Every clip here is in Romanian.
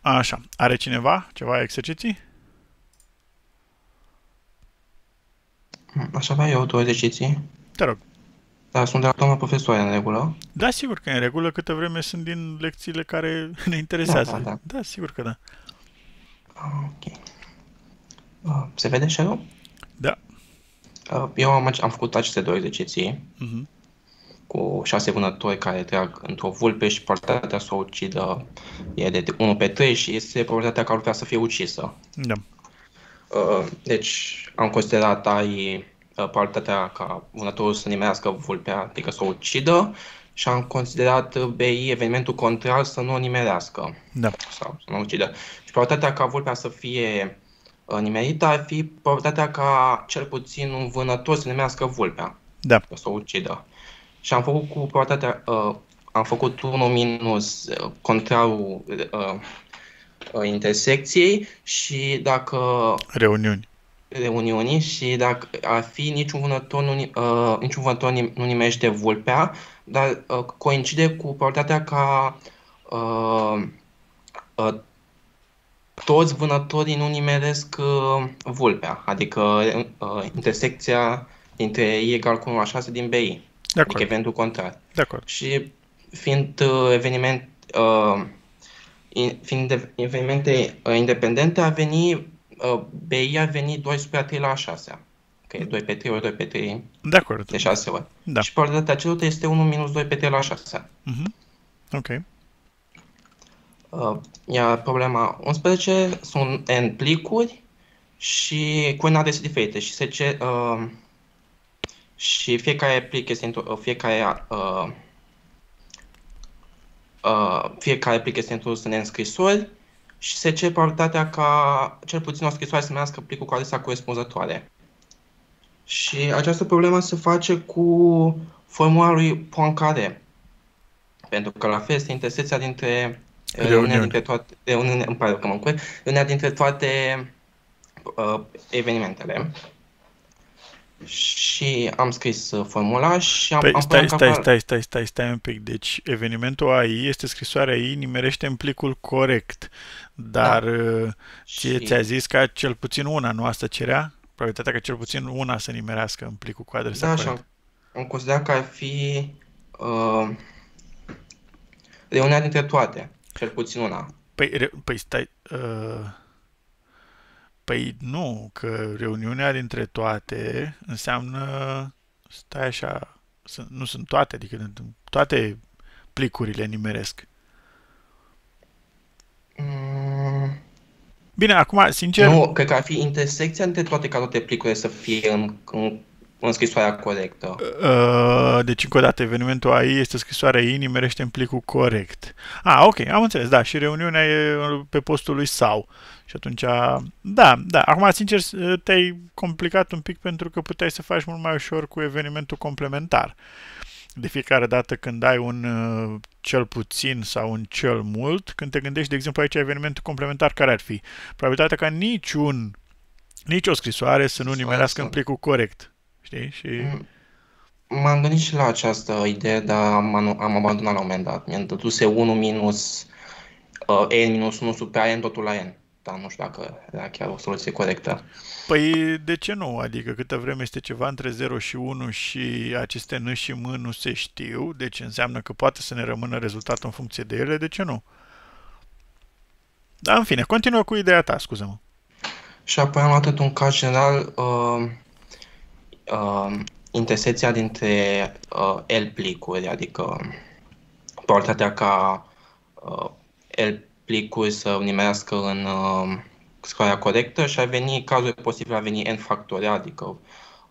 Așa. Are cineva ceva exerciții? Aș avea eu două exerciții. Te rog. Dar sunt de la doamna profesoare în regulă? Da, sigur că e în regulă, câte vreme sunt din lecțiile care ne interesează. Da, da, da. da sigur că da. Ah, ok. Ah, se vede shadow? Da. Ah, eu am, am făcut aceste două exerciții. Uh-huh cu șase vânători care trag într-o vulpe și probabilitatea să o ucidă e de 1 pe 3 și este probabilitatea ca vulpea să fie ucisă. Da. Uh, deci am considerat ai uh, probabilitatea ca vânătorul să nimerească vulpea, adică să o ucidă, și am considerat uh, BI evenimentul contrar să nu o nimerească. Da. Sau să nu o ucidă. Și deci, probabilitatea ca vulpea să fie nimerită ar fi probabilitatea ca cel puțin un vânător să nimerească vulpea. Da. Să o ucidă și am făcut cu probabilitatea, uh, am făcut 1 minus uh, contrarul uh, uh, intersecției și dacă... Reuniuni. Reuniunii și dacă ar fi niciun vânător nu, uh, niciun vânător nu nimește vulpea, dar uh, coincide cu probabilitatea ca uh, uh, toți vânătorii nu nimeresc uh, vulpea, adică uh, intersecția dintre E egal cu 1 la 6 din BI. De Adică eventul contrar. D'accord. Și fiind uh, eveniment, uh, in, fiind evenimente uh, independente, a venit, uh, BI a venit 12 a 3 la 6 Că e 2 pe 3 ori 2 pe 3 de, de 6 ori. Da. Și probabilitatea cerută este 1 minus 2 pe 3 la 6 mm-hmm. Ok. Uh, iar problema 11 sunt N plicuri și cu N adrese diferite și se cer, uh, și fiecare plic este fiecare, uh, uh, fiecare plic este introdus în scrisori și se cere prioritatea ca cel puțin o scrisoare să mească plicul cu adresa corespunzătoare. Și această problemă se face cu formula lui Poincaré, pentru că la fel este intersecția dintre uh, reuniunea dintre toate, reuniune, îmi pare că mă încurc, dintre toate uh, evenimentele și am scris uh, formula și am, păi, am stai, stai, stai, stai, stai, stai un pic. Deci evenimentul AI este scrisoarea AI, nimerește în plicul corect, dar da. ce uh, și... ți-a zis că cel puțin una nu asta cerea? Probabilitatea că cel puțin una să nimerească în plicul cu adresa Da, așa. Am, considerat că ar fi uh, reuniunea dintre toate, cel puțin una. Păi, re, păi stai... Uh... Păi nu, că reuniunea dintre toate înseamnă, stai așa, nu sunt toate, adică toate plicurile nimeresc. Mm. Bine, acum, sincer... Nu, cred că ar fi intersecția între toate ca toate plicurile să fie în, în, în scrisoarea corectă. Uh, deci, încă o dată, evenimentul AI este scrisoarea I, nimerește în plicul corect. Ah, ok, am înțeles, da, și reuniunea e pe postul lui sau. Și atunci, da, da, acum sincer te-ai complicat un pic pentru că puteai să faci mult mai ușor cu evenimentul complementar. De fiecare dată când ai un uh, cel puțin sau un cel mult, când te gândești, de exemplu, aici evenimentul complementar care ar fi? Probabilitatea ca niciun, nici o scrisoare să nu nimerească în plicul corect. Știi? Și... M-am gândit și la această idee, dar am, am abandonat la un moment dat. Mi-am dăduse 1 minus uh, n minus 1 sub pe an, totul la n dar nu știu dacă era chiar o soluție corectă. Păi de ce nu? Adică câtă vreme este ceva între 0 și 1 și aceste N și M nu se știu, deci înseamnă că poate să ne rămână rezultatul în funcție de ele, de ce nu? Dar în fine, continuă cu ideea ta, scuză-mă. Și apoi am atât un caz general uh, uh, intersecția dintre uh, L-plicuri, adică uh, probabilitatea ca uh, L plicuri să nimerească în uh, scoarea corectă și a veni, cazul posibil a veni n factorial, adică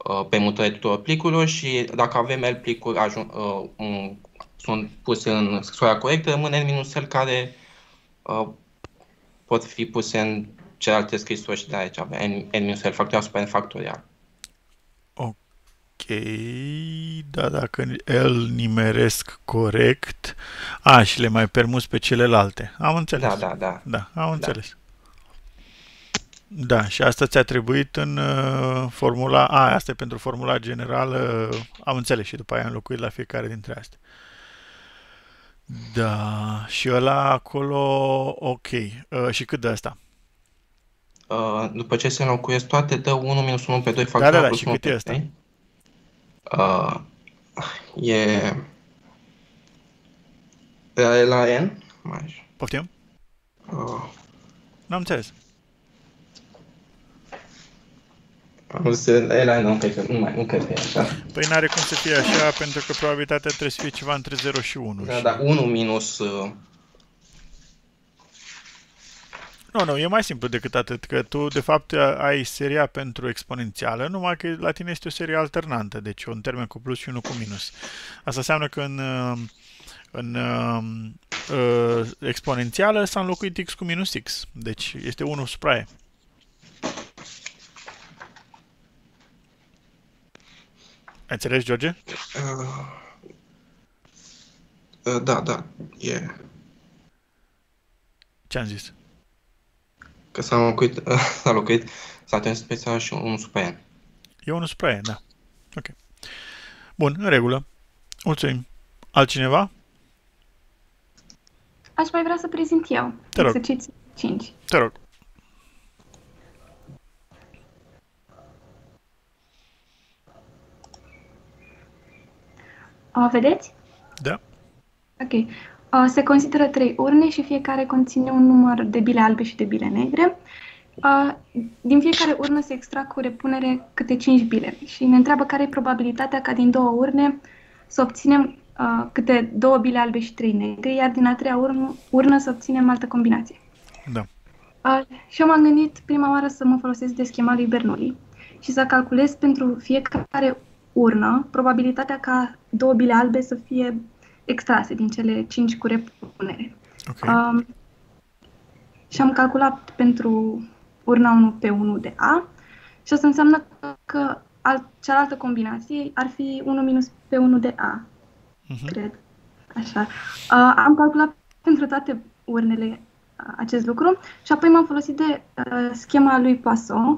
uh, pe mutare tuturor plicurilor și dacă avem L plicuri ajun, uh, um, sunt puse în scoarea corectă, rămâne N minus L care uh, pot fi puse în celelalte scrisuri și de aici avem N, N minus L factorial supra N factorial. Ok, da, dacă îl nimeresc corect, a, și le mai permus pe celelalte. Am înțeles. Da, da, da. Da, am da. înțeles. Da, da și asta ți-a trebuit în uh, formula, a, asta e pentru formula generală, am înțeles și după aia am locuit la fiecare dintre astea. Da, și ăla acolo, ok. Uh, și cât de asta? Uh, după ce se înlocuiesc toate, dă 1 minus 1 pe 2 factorial da, da, da, plus și 1 cât pe 3. Uh, e... De la N? Mai Poftim? Uh. N-am înțeles. Am zis de la N, nu cred că nu mai, nu cred că e așa. Păi n-are cum să fie așa, pentru că probabilitatea trebuie să fie ceva între 0 și 1. Da, și... da, 1 minus... Uh, nu, nu, e mai simplu decât atât, că tu de fapt ai seria pentru exponențială, numai că la tine este o serie alternantă, deci un termen cu plus și unul cu minus. Asta înseamnă că în, în uh, exponențială s-a înlocuit x cu minus x, deci este 1 supra e. Ai înțeles, George? Uh, uh, da, da, e. Yeah. Ce am zis? că s-a locuit, s-a locuit statul special și unul supraien. E unul supraien, da. Ok. Bun, în regulă. Mulțumim. Altcineva? Aș mai vrea să prezint eu. Te rog. Exerciții 5. Te rog. O vedeți? Da. Ok se consideră trei urne și fiecare conține un număr de bile albe și de bile negre. din fiecare urnă se extrag cu repunere câte 5 bile și ne întreabă care e probabilitatea ca din două urne să obținem câte două bile albe și trei negre, iar din a treia urnă, urnă să obținem altă combinație. Da. și eu m-am gândit prima oară să mă folosesc de schema lui Bernoulli și să calculez pentru fiecare urnă probabilitatea ca două bile albe să fie extrase din cele 5 cu repunere. Okay. Um, și am calculat pentru urna 1 pe 1 de A și asta înseamnă că al, cealaltă combinație ar fi 1 minus pe 1 de A, uh-huh. cred. Așa. Uh, am calculat pentru toate urnele uh, acest lucru și apoi m-am folosit de uh, schema lui Poisson, uh,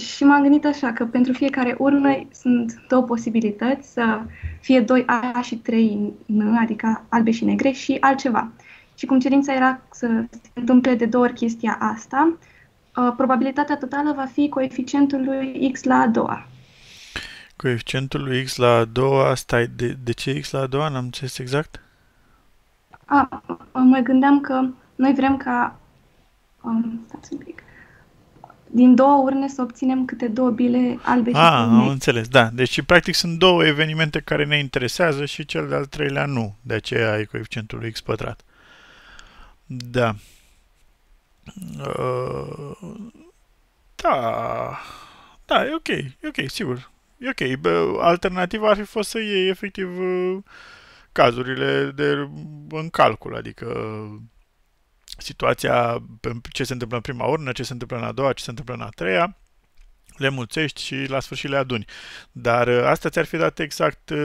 și m-am gândit așa că pentru fiecare urnă sunt două posibilități, să fie doi a și trei n adică albe și negre, și altceva. Și cum cerința era să se întâmple de două ori chestia asta, ă, probabilitatea totală va fi coeficientul lui X la a doua. Coeficientul lui X la a doua, stai, de, de ce X la a doua? N-am înțeles exact? A, mă gândeam că noi vrem ca... Um, stați un pic din două urne să obținem câte două bile albe și ah, am înțeles, da. Deci, practic, sunt două evenimente care ne interesează și cel de-al treilea nu. De aceea ai coeficientul lui x pătrat. Da. Uh, da. Da, e ok, e ok, sigur. E ok. Alternativa ar fi fost să iei, efectiv, uh, cazurile de, în calcul, adică situația, ce se întâmplă în prima urnă, ce se întâmplă în a doua, ce se întâmplă în a treia, le mulțești și la sfârșit le aduni. Dar ă, asta ți-ar fi dat exact ă,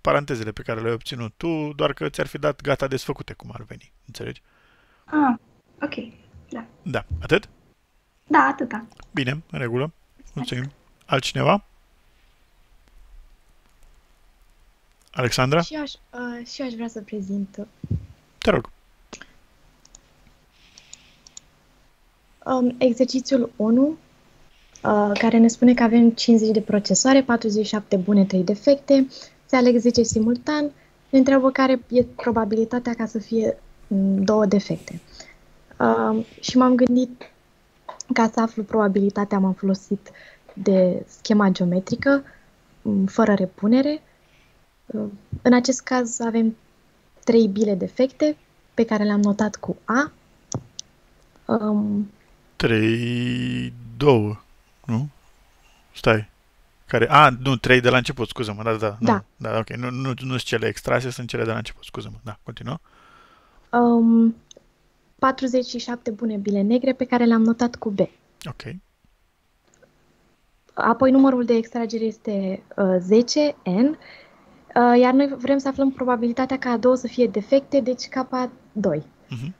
parantezele pe care le-ai obținut tu, doar că ți-ar fi dat gata desfăcute, cum ar veni. Înțelegi? Ah, ok. Da. Da. Atât? Da, atâta. Bine, în regulă. Mulțumim. Altcineva? Alexandra? Și aș, uh, și aș vrea să prezint. Te rog. um, exercițiul 1, uh, care ne spune că avem 50 de procesoare, 47 bune, 3 defecte, se aleg 10 simultan, ne întreabă care e probabilitatea ca să fie mm, două defecte. Uh, și m-am gândit, ca să aflu probabilitatea, m-am folosit de schema geometrică, mm, fără repunere. Uh, în acest caz avem trei bile defecte pe care le-am notat cu A. Um, 3, 2, nu? Stai. Care, a, nu, 3 de la început, scuză-mă, da, da, da. Nu, da, ok, nu, nu, nu sunt cele extrase, sunt cele de la început, scuză-mă, da, continuă. Um, 47 bune bile negre pe care le-am notat cu B. Ok. Apoi numărul de extragere este uh, 10, N, uh, iar noi vrem să aflăm probabilitatea ca a două să fie defecte, deci K2. Uh-huh. Mhm.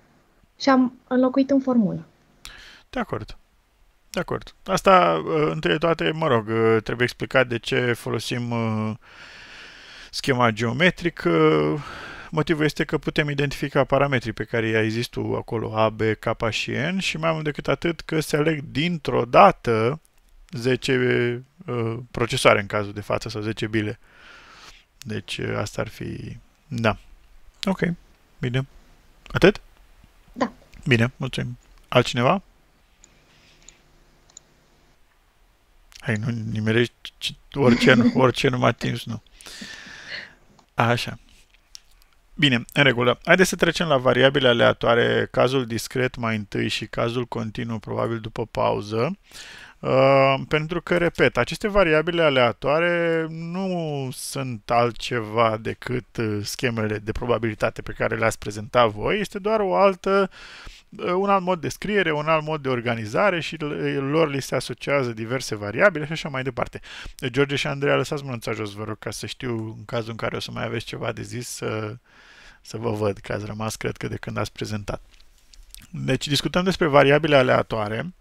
Și am înlocuit în formulă. De acord. De acord. Asta, uh, întâi de toate, mă rog, uh, trebuie explicat de ce folosim uh, schema geometrică. Motivul este că putem identifica parametrii pe care i-ai zis tu acolo, A, B, K și N și mai mult decât atât că se aleg dintr-o dată 10 uh, procesoare în cazul de față sau 10 bile. Deci asta ar fi... Da. Ok. Bine. Atât? Da. Bine, mulțumim. Altcineva? Hai, nu nimerești orice, nu, orice nu mai atins, nu. Așa. Bine, în regulă. Haideți să trecem la variabile aleatoare, cazul discret mai întâi și cazul continuu, probabil după pauză. Uh, pentru că, repet, aceste variabile aleatoare nu sunt altceva decât uh, schemele de probabilitate pe care le-ați prezentat voi, este doar o altă uh, Uh, un alt mod de scriere, un alt mod de organizare și uh, lor li se asociază diverse variabile și așa mai departe. Deci, George și Andreea, lăsați mânuța jos, vă rog, ca să știu în cazul în care o să mai aveți ceva de zis să, să vă văd, că ați rămas, cred că, de când ați prezentat. Deci discutăm despre variabile aleatoare,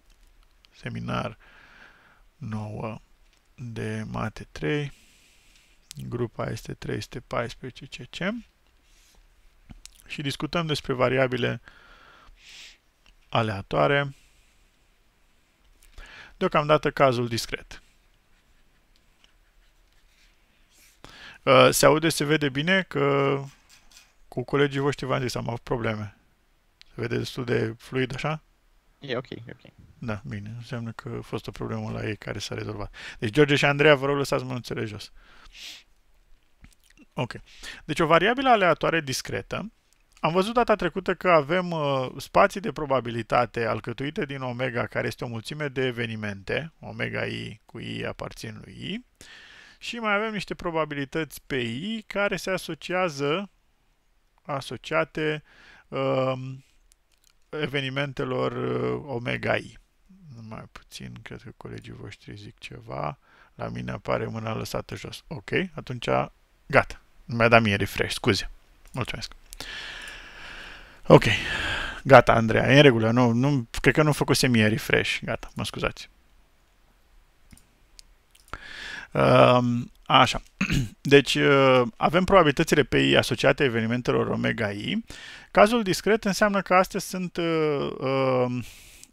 seminar 9 de mate 3, grupa este 314 CC și discutăm despre variabile uh, aleatoare, deocamdată cazul discret. Uh, se aude, se vede bine că cu colegii voștri v-am zis, am avut probleme. Se vede destul de fluid, așa? E ok, e ok. Da, bine. Înseamnă că a fost o problemă la ei care s-a rezolvat. Deci, George și Andreea, vă rog, lăsați mănuțele jos. Ok. Deci, o variabilă aleatoare discretă am văzut data trecută că avem uh, spații de probabilitate alcătuite din omega, care este o mulțime de evenimente, omega i cu i aparțin lui i, și mai avem niște probabilități pe i care se asociază, asociate um, evenimentelor uh, omega i. Mai puțin, cred că colegii voștri zic ceva. La mine apare mâna lăsată jos. Ok, atunci gata. Nu mai da mie refresh, scuze. Mulțumesc. Ok. Gata, Andreea, e în regulă. Nu, nu, cred că nu făcusem ieri refresh. Gata, mă scuzați. Uh, așa. Deci, eh, avem probabilitățile PI asociate evenimentelor omega I. Cazul discret înseamnă că astea sunt uh, uh,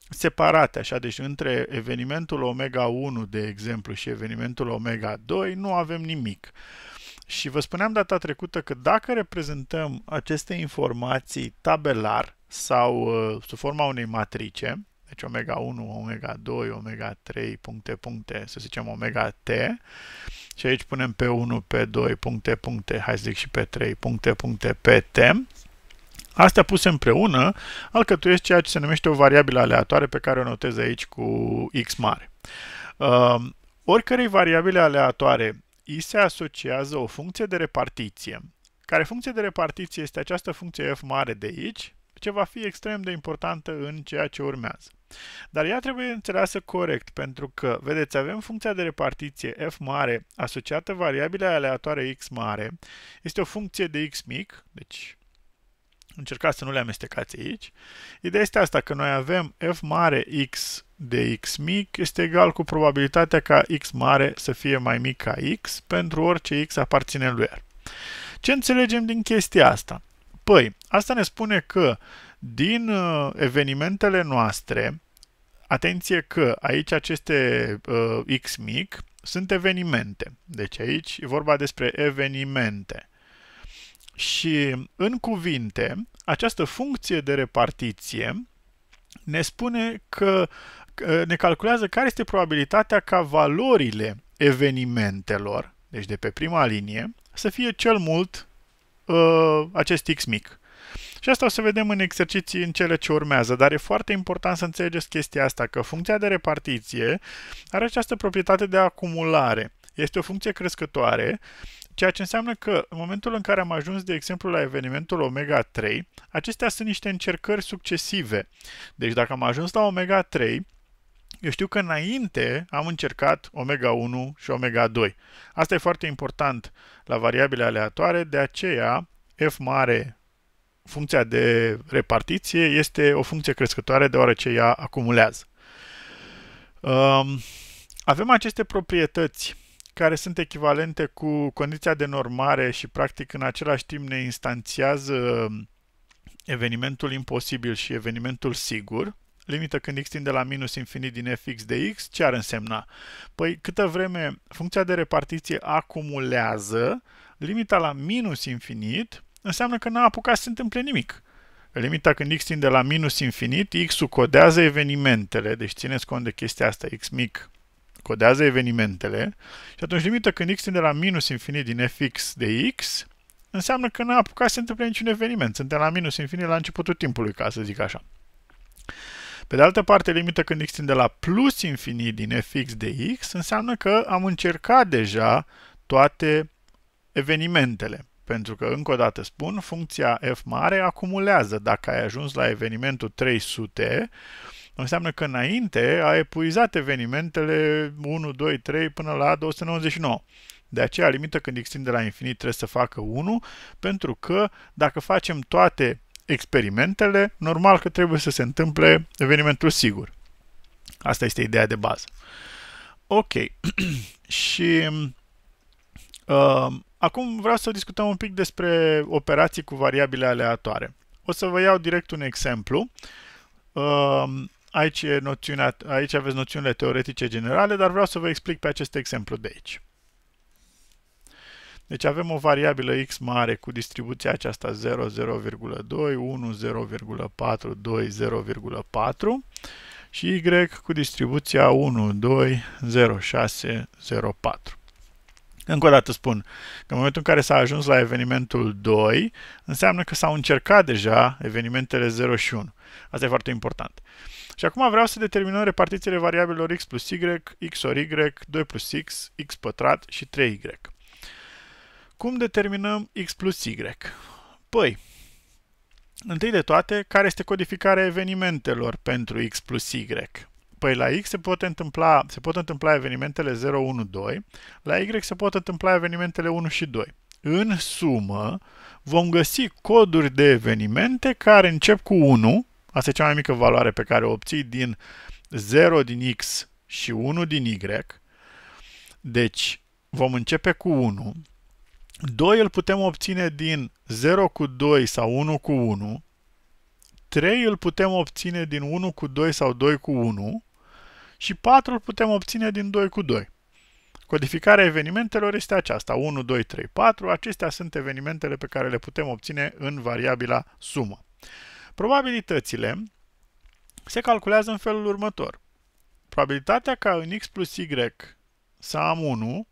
separate, așa, deci între evenimentul omega 1, de exemplu, și evenimentul omega 2 nu avem nimic. Uh, și vă spuneam data trecută că dacă reprezentăm aceste informații tabelar sau uh, sub forma unei matrice, deci omega 1, omega 2, omega 3, puncte, puncte, să zicem omega t, și aici punem pe 1, pe 2, puncte, puncte, hai să zic și pe 3, puncte, puncte, pe t, Astea puse împreună alcătuiesc ceea ce se numește o variabilă aleatoare pe care o notez aici cu x mare. Uh, oricărei variabile aleatoare i se asociază o funcție de repartiție, care funcție de repartiție este această funcție f mare de aici, ce va fi extrem de importantă în ceea ce urmează. Dar ea trebuie înțeleasă corect, pentru că, vedeți, avem funcția de repartiție f mare asociată variabilei aleatoare x mare. Este o funcție de x mic, deci Încercați să nu le amestecați aici. Ideea este asta, că noi avem f mare x de x mic este egal cu probabilitatea ca x mare să fie mai mic ca x pentru orice x aparține lui R. Ce înțelegem din chestia asta? Păi, asta ne spune că din uh, evenimentele noastre, atenție că aici aceste uh, x mic sunt evenimente. Deci aici e vorba despre evenimente. Și în cuvinte, această funcție de repartiție ne spune că ne calculează care este probabilitatea ca valorile evenimentelor, deci de pe prima linie, să fie cel mult uh, acest x mic. Și asta o să vedem în exerciții în cele ce urmează, dar e foarte important să înțelegeți chestia asta, că funcția de repartiție are această proprietate de acumulare. Este o funcție crescătoare Ceea ce înseamnă că, în momentul în care am ajuns, de exemplu, la evenimentul omega-3, acestea sunt niște încercări succesive. Deci dacă am ajuns la omega-3, eu știu că înainte am încercat omega-1 și omega-2. Asta e foarte important la variabile aleatoare, de aceea F mare, funcția de repartiție, este o funcție crescătoare deoarece ea acumulează. Um, avem aceste proprietăți care sunt echivalente cu condiția de normare și practic în același timp ne instanțiază um, evenimentul imposibil și evenimentul sigur, limită când x tinde la minus infinit din fx de x, ce ar însemna? Păi câtă vreme funcția de repartiție acumulează, limita la minus infinit înseamnă că n-a apucat să se întâmple nimic. Limita când x tinde la minus infinit, x-ul codează evenimentele, deci țineți cont de chestia asta, x mic codează evenimentele și atunci limita când x tinde la minus infinit din fx de x înseamnă că n-a apucat să se întâmple niciun eveniment. Suntem la minus infinit la începutul timpului, ca să zic așa. Pe de altă parte, limită când x tinde la plus infinit din fx de x înseamnă că am încercat deja toate evenimentele. Pentru că, încă o dată spun, funcția f mare acumulează. Dacă ai ajuns la evenimentul 300, înseamnă că înainte a epuizat evenimentele 1, 2, 3 până la 299. De aceea, limită când extind de la infinit trebuie să facă 1, pentru că dacă facem toate experimentele, normal că trebuie să se întâmple evenimentul sigur. Asta este ideea de bază. Ok. și uh, acum vreau să discutăm un pic despre operații cu variabile aleatoare. O să vă iau direct un exemplu. Uh, Aici, e noțiunea, aici aveți noțiunile teoretice generale, dar vreau să vă explic pe acest exemplu de aici. Deci avem o variabilă x mare cu distribuția aceasta 0, 0,2, 1, 0,4, 2, 0,4 și y cu distribuția 1, 2, 0, 6, 0, 4. Încă o dată spun că în momentul în care s-a ajuns la evenimentul 2, înseamnă că s-au încercat deja evenimentele 0 și 1. Asta e foarte important. Și acum vreau să determinăm repartițiile variabilelor x plus y, x ori y, 2 plus x, x pătrat și 3y. Cum determinăm x plus y? Păi, întâi de toate, care este codificarea evenimentelor pentru x plus y? Păi la X se pot întâmpla, se pot întâmpla evenimentele 0, 1, 2, la Y se pot întâmpla evenimentele 1 și 2. În sumă, vom găsi coduri de evenimente care încep cu 1 Asta e cea mai mică valoare pe care o obții din 0 din x și 1 din y. Deci vom începe cu 1. 2 îl putem obține din 0 cu 2 sau 1 cu 1. 3 îl putem obține din 1 cu 2 sau 2 cu 1. Și 4 îl putem obține din 2 cu 2. Codificarea evenimentelor este aceasta, 1, 2, 3, 4, acestea sunt evenimentele pe care le putem obține în variabila sumă. Probabilitățile se calculează în felul următor. Probabilitatea ca în x plus y să am 1,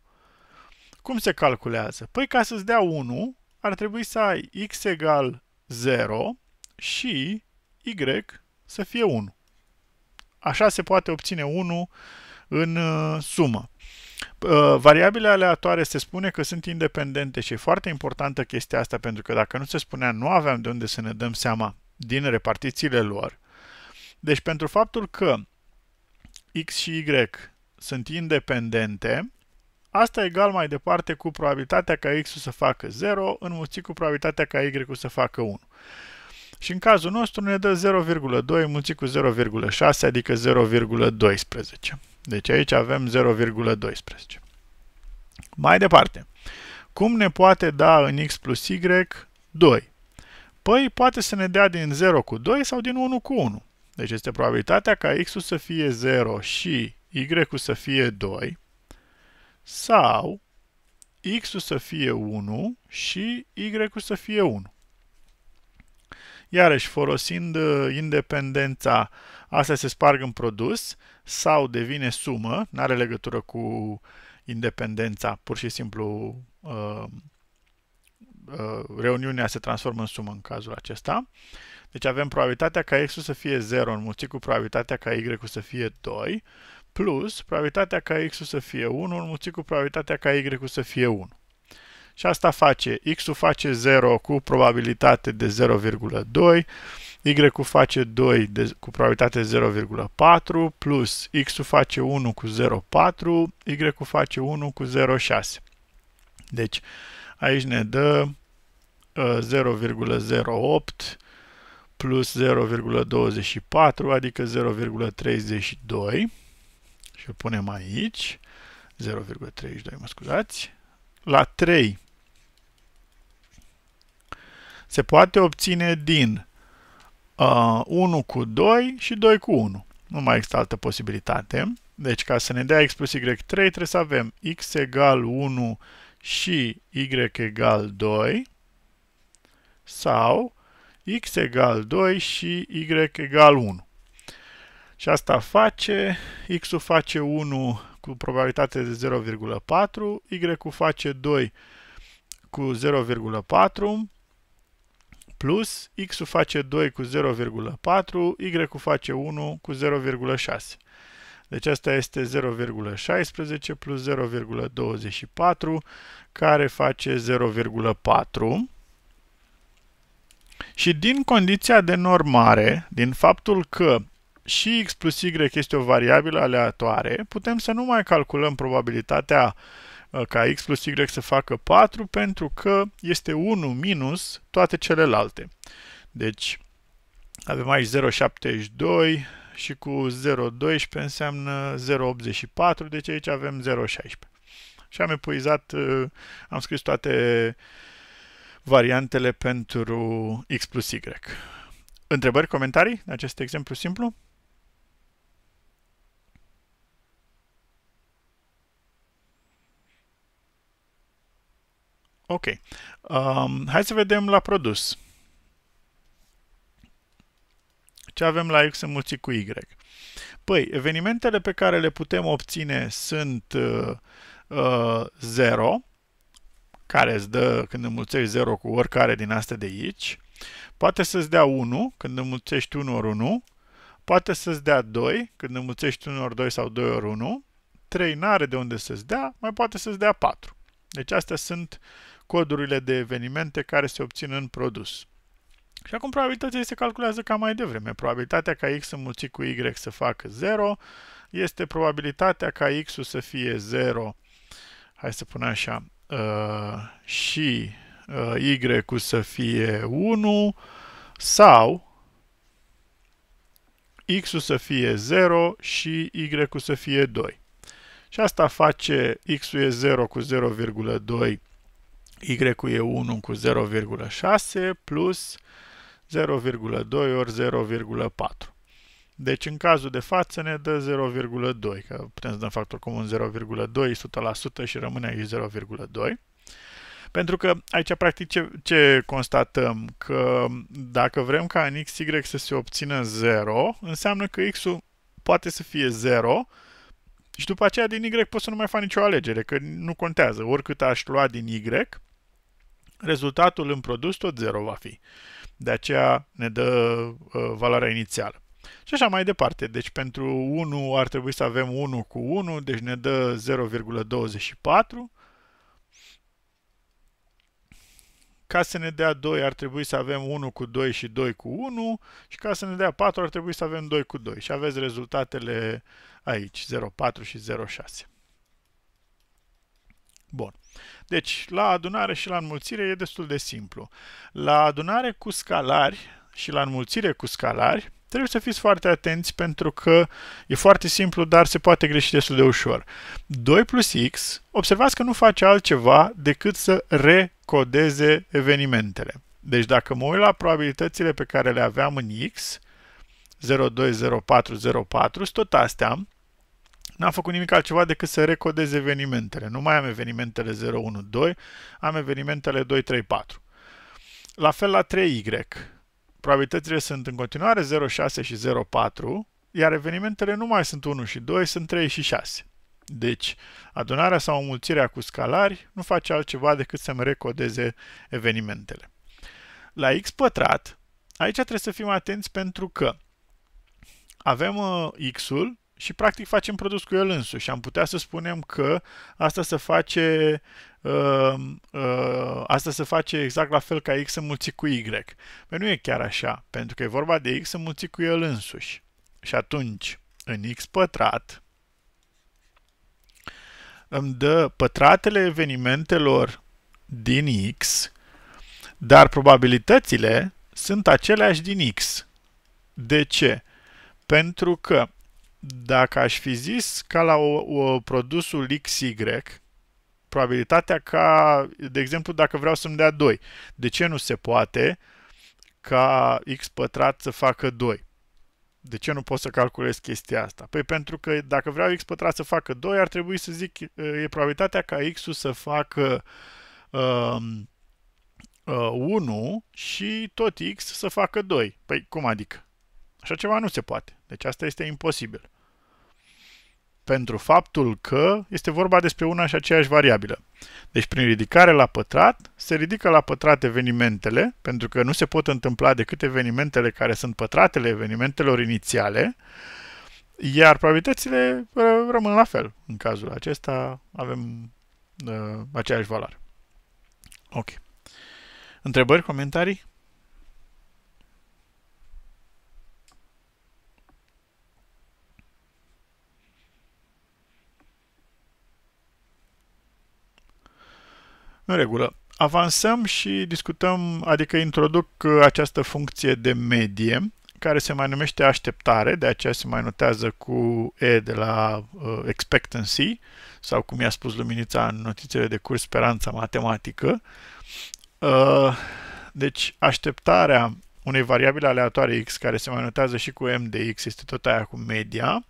cum se calculează? Păi ca să-ți dea 1, ar trebui să ai x egal 0 și y să fie 1. Așa se poate obține 1 în uh, sumă. Uh, variabile aleatoare se spune că sunt independente și e foarte importantă chestia asta pentru că dacă nu se spunea, nu aveam de unde să ne dăm seama din repartițiile lor. Deci pentru faptul că X și Y sunt independente, asta e egal mai departe cu probabilitatea ca X-ul să facă 0 înmulțit cu probabilitatea ca Y-ul să facă 1. Și în cazul nostru ne dă 0,2 înmulțit cu 0,6, adică 0,12. Deci aici avem 0,12. Mai departe, cum ne poate da în X plus Y 2? păi poate să ne dea din 0 cu 2 sau din 1 cu 1. Deci este probabilitatea ca x-ul să fie 0 și y-ul să fie 2 sau x-ul să fie 1 și y-ul să fie 1. Iarăși, folosind uh, independența, astea se sparg în produs sau devine sumă, nu are legătură cu independența, pur și simplu uh, Uh, reuniunea se transformă în sumă în cazul acesta. Deci avem probabilitatea ca x să fie 0 înmulțit cu probabilitatea ca y să fie 2 plus probabilitatea ca x să fie 1 înmulțit cu probabilitatea ca y să fie 1. Și asta face, x face 0 cu probabilitate de 0,2, y cu face 2 de, cu probabilitate 0,4, plus x face 1 cu 0,4, y cu face 1 cu 0,6. Deci, Aici ne dă 0,08 uh, plus 0,24, adică 0,32 și o punem aici, 0,32, mă scuzați, la 3 se poate obține din uh, 1 cu 2 și 2 cu 1. Nu mai există altă posibilitate. Deci ca să ne dea x plus y3 trebuie să avem x egal 1 și y egal 2 sau x egal 2 și y egal 1. Și asta face, x-ul face 1 cu probabilitate de 0,4, y-ul face 2 cu 0,4, plus x-ul face 2 cu 0,4, y-ul face 1 cu 0,6. Deci asta este 0,16 plus 0,24 care face 0,4. Și din condiția de normare, din faptul că și x plus y este o variabilă aleatoare, putem să nu mai calculăm probabilitatea uh, ca x plus y să facă 4 pentru că este 1 minus toate celelalte. Deci avem aici 0,72, și cu 0,12 înseamnă 0,84, deci aici avem 0,16. Și am epuizat, uh, am scris toate variantele pentru x plus y. Întrebări, comentarii în acest exemplu simplu? Ok. Um, hai să vedem la produs. Ce avem la X înmulțit cu Y? Păi, evenimentele pe care le putem obține sunt 0, uh, uh, care îți dă când înmulțești 0 cu oricare din astea de aici. Poate să-ți dea 1 când înmulțești 1 ori 1. Poate să-ți dea 2 când înmulțești 1 ori 2 sau 2 ori 1. 3 n-are de unde să-ți dea, mai poate să-ți dea 4. Deci astea sunt codurile de evenimente care se obțin în produs. Și acum probabilitatea se calculează ca mai devreme. Probabilitatea ca x înmulțit cu y să facă 0 este probabilitatea ca x-ul să fie 0, hai să pun așa, uh, și uh, y-ul să fie 1 sau x-ul să fie 0 și y-ul să fie 2. Și asta face x-ul e 0 cu 0,2, y-ul e 1 cu 0,6 plus 0,2 ori 0,4. Deci în cazul de față ne dă 0,2, că putem să dăm factor comun 0,2, 100% și rămâne aici 0,2. Pentru că aici, practic, ce, ce constatăm? Că dacă vrem ca în XY să se obțină 0, înseamnă că X-ul poate să fie 0 și după aceea din Y pot să nu mai fac nicio alegere, că nu contează. Oricât aș lua din Y, rezultatul în produs tot 0 va fi de aceea ne dă uh, valoarea inițială. Și așa mai departe. Deci pentru 1 ar trebui să avem 1 cu 1, deci ne dă 0,24. Ca să ne dea 2 ar trebui să avem 1 cu 2 și 2 cu 1 și ca să ne dea 4 ar trebui să avem 2 cu 2 și aveți rezultatele aici, 0,4 și 0,6. Bun. Deci, la adunare și la înmulțire e destul de simplu. La adunare cu scalari și la înmulțire cu scalari, trebuie să fiți foarte atenți pentru că e foarte simplu, dar se poate greși destul de ușor. 2 plus x, observați că nu face altceva decât să recodeze evenimentele. Deci dacă mă uit la probabilitățile pe care le aveam în x, 020404, tot astea, N-am făcut nimic altceva decât să recodez evenimentele. Nu mai am evenimentele 0, 1, 2, am evenimentele 2, 3, 4. La fel la 3Y. Probabilitățile sunt în continuare 0, 6 și 0, 4, iar evenimentele nu mai sunt 1 și 2, sunt 3 și 6. Deci, adunarea sau înmulțirea cu scalari nu face altceva decât să-mi recodeze evenimentele. La x pătrat, aici trebuie să fim atenți pentru că avem uh, x-ul și practic facem produs cu el însuși. Am putea să spunem că asta se face uh, uh, asta se face exact la fel ca X înmulțit cu Y. Păi nu e chiar așa, pentru că e vorba de X înmulțit cu el însuși. Și atunci, în X pătrat, îmi dă pătratele evenimentelor din X, dar probabilitățile sunt aceleași din X. De ce? Pentru că dacă aș fi zis ca la o, o, produsul XY, probabilitatea ca, de exemplu, dacă vreau să-mi dea 2, de ce nu se poate ca x pătrat să facă 2? De ce nu pot să calculez chestia asta? Păi pentru că dacă vreau x pătrat să facă 2, ar trebui să zic, uh, e probabilitatea ca x-ul să facă um, uh, 1 și tot x să facă 2. Păi cum adică? Așa ceva nu se poate. Deci asta este imposibil pentru faptul că este vorba despre una și aceeași variabilă. Deci prin ridicare la pătrat se ridică la pătrat evenimentele, pentru că nu se pot întâmpla decât evenimentele care sunt pătratele evenimentelor inițiale, iar probabilitățile ă, rămân la fel. În cazul acesta avem uh, aceeași valoare. Ok. Întrebări, comentarii? În regulă. Avansăm și discutăm, adică introduc uh, această funcție de medie, care se mai numește așteptare, de aceea se mai notează cu E de la uh, expectancy, sau cum i-a spus Luminița în notițele de curs speranța matematică. Uh, deci așteptarea unei variabile aleatoare x, care se mai notează și cu m de x, este tot aia cu media,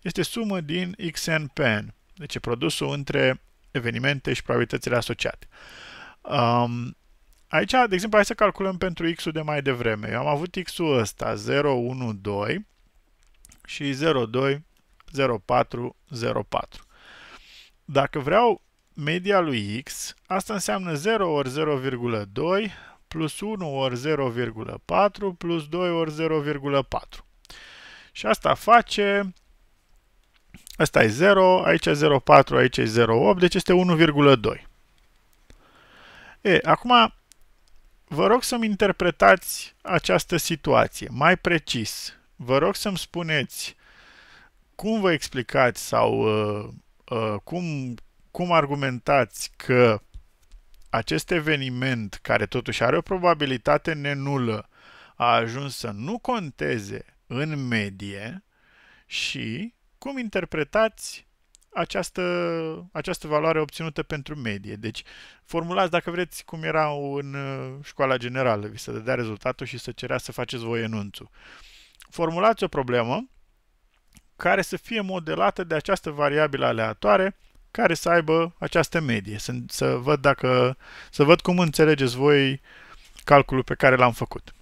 este sumă din xn pe n. Deci e produsul între evenimente și probabilitățile asociate. Um, aici, de exemplu, hai să calculăm pentru x-ul de mai devreme. Eu am avut x-ul ăsta, 0, 1, 2 și 0, 2, 0, 4, 0, 4. Dacă vreau media lui x, asta înseamnă 0 ori 0,2 plus 1 ori 0,4 plus 2 ori 0,4. Și asta face Asta e 0, aici e 0,4, aici e 0,8, deci este 1,2. E, acum, vă rog să-mi interpretați această situație mai precis. Vă rog să-mi spuneți cum vă explicați sau uh, uh, cum, cum argumentați că acest eveniment, care totuși are o probabilitate nenulă, a ajuns să nu conteze în medie și cum interpretați această, această valoare obținută pentru medie. Deci, formulați, dacă vreți, cum era în uh, școala generală. Vi se dădea rezultatul și să cerea să faceți voi enunțul. Formulați o problemă care să fie modelată de această variabilă aleatoare care să aibă această medie. Să, să, văd, dacă, să văd cum înțelegeți voi calculul pe care l-am făcut.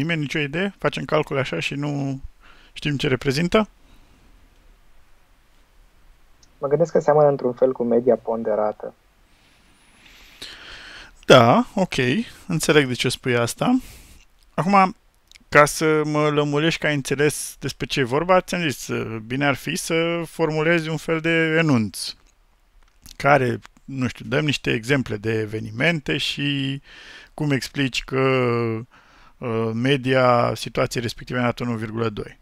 Nimeni nicio idee? Facem calcul așa și nu știm ce reprezintă? Mă gândesc că seamănă într-un fel cu media ponderată. Da, ok, înțeleg de ce spui asta. Acum, ca să mă lămurești că ai înțeles despre ce e vorba, ți-am zis, uh, bine ar fi să formulezi un fel de enunț care, nu știu, dăm niște exemple de evenimente și cum explici că uh, Uh, media situației respective a dat 1,2.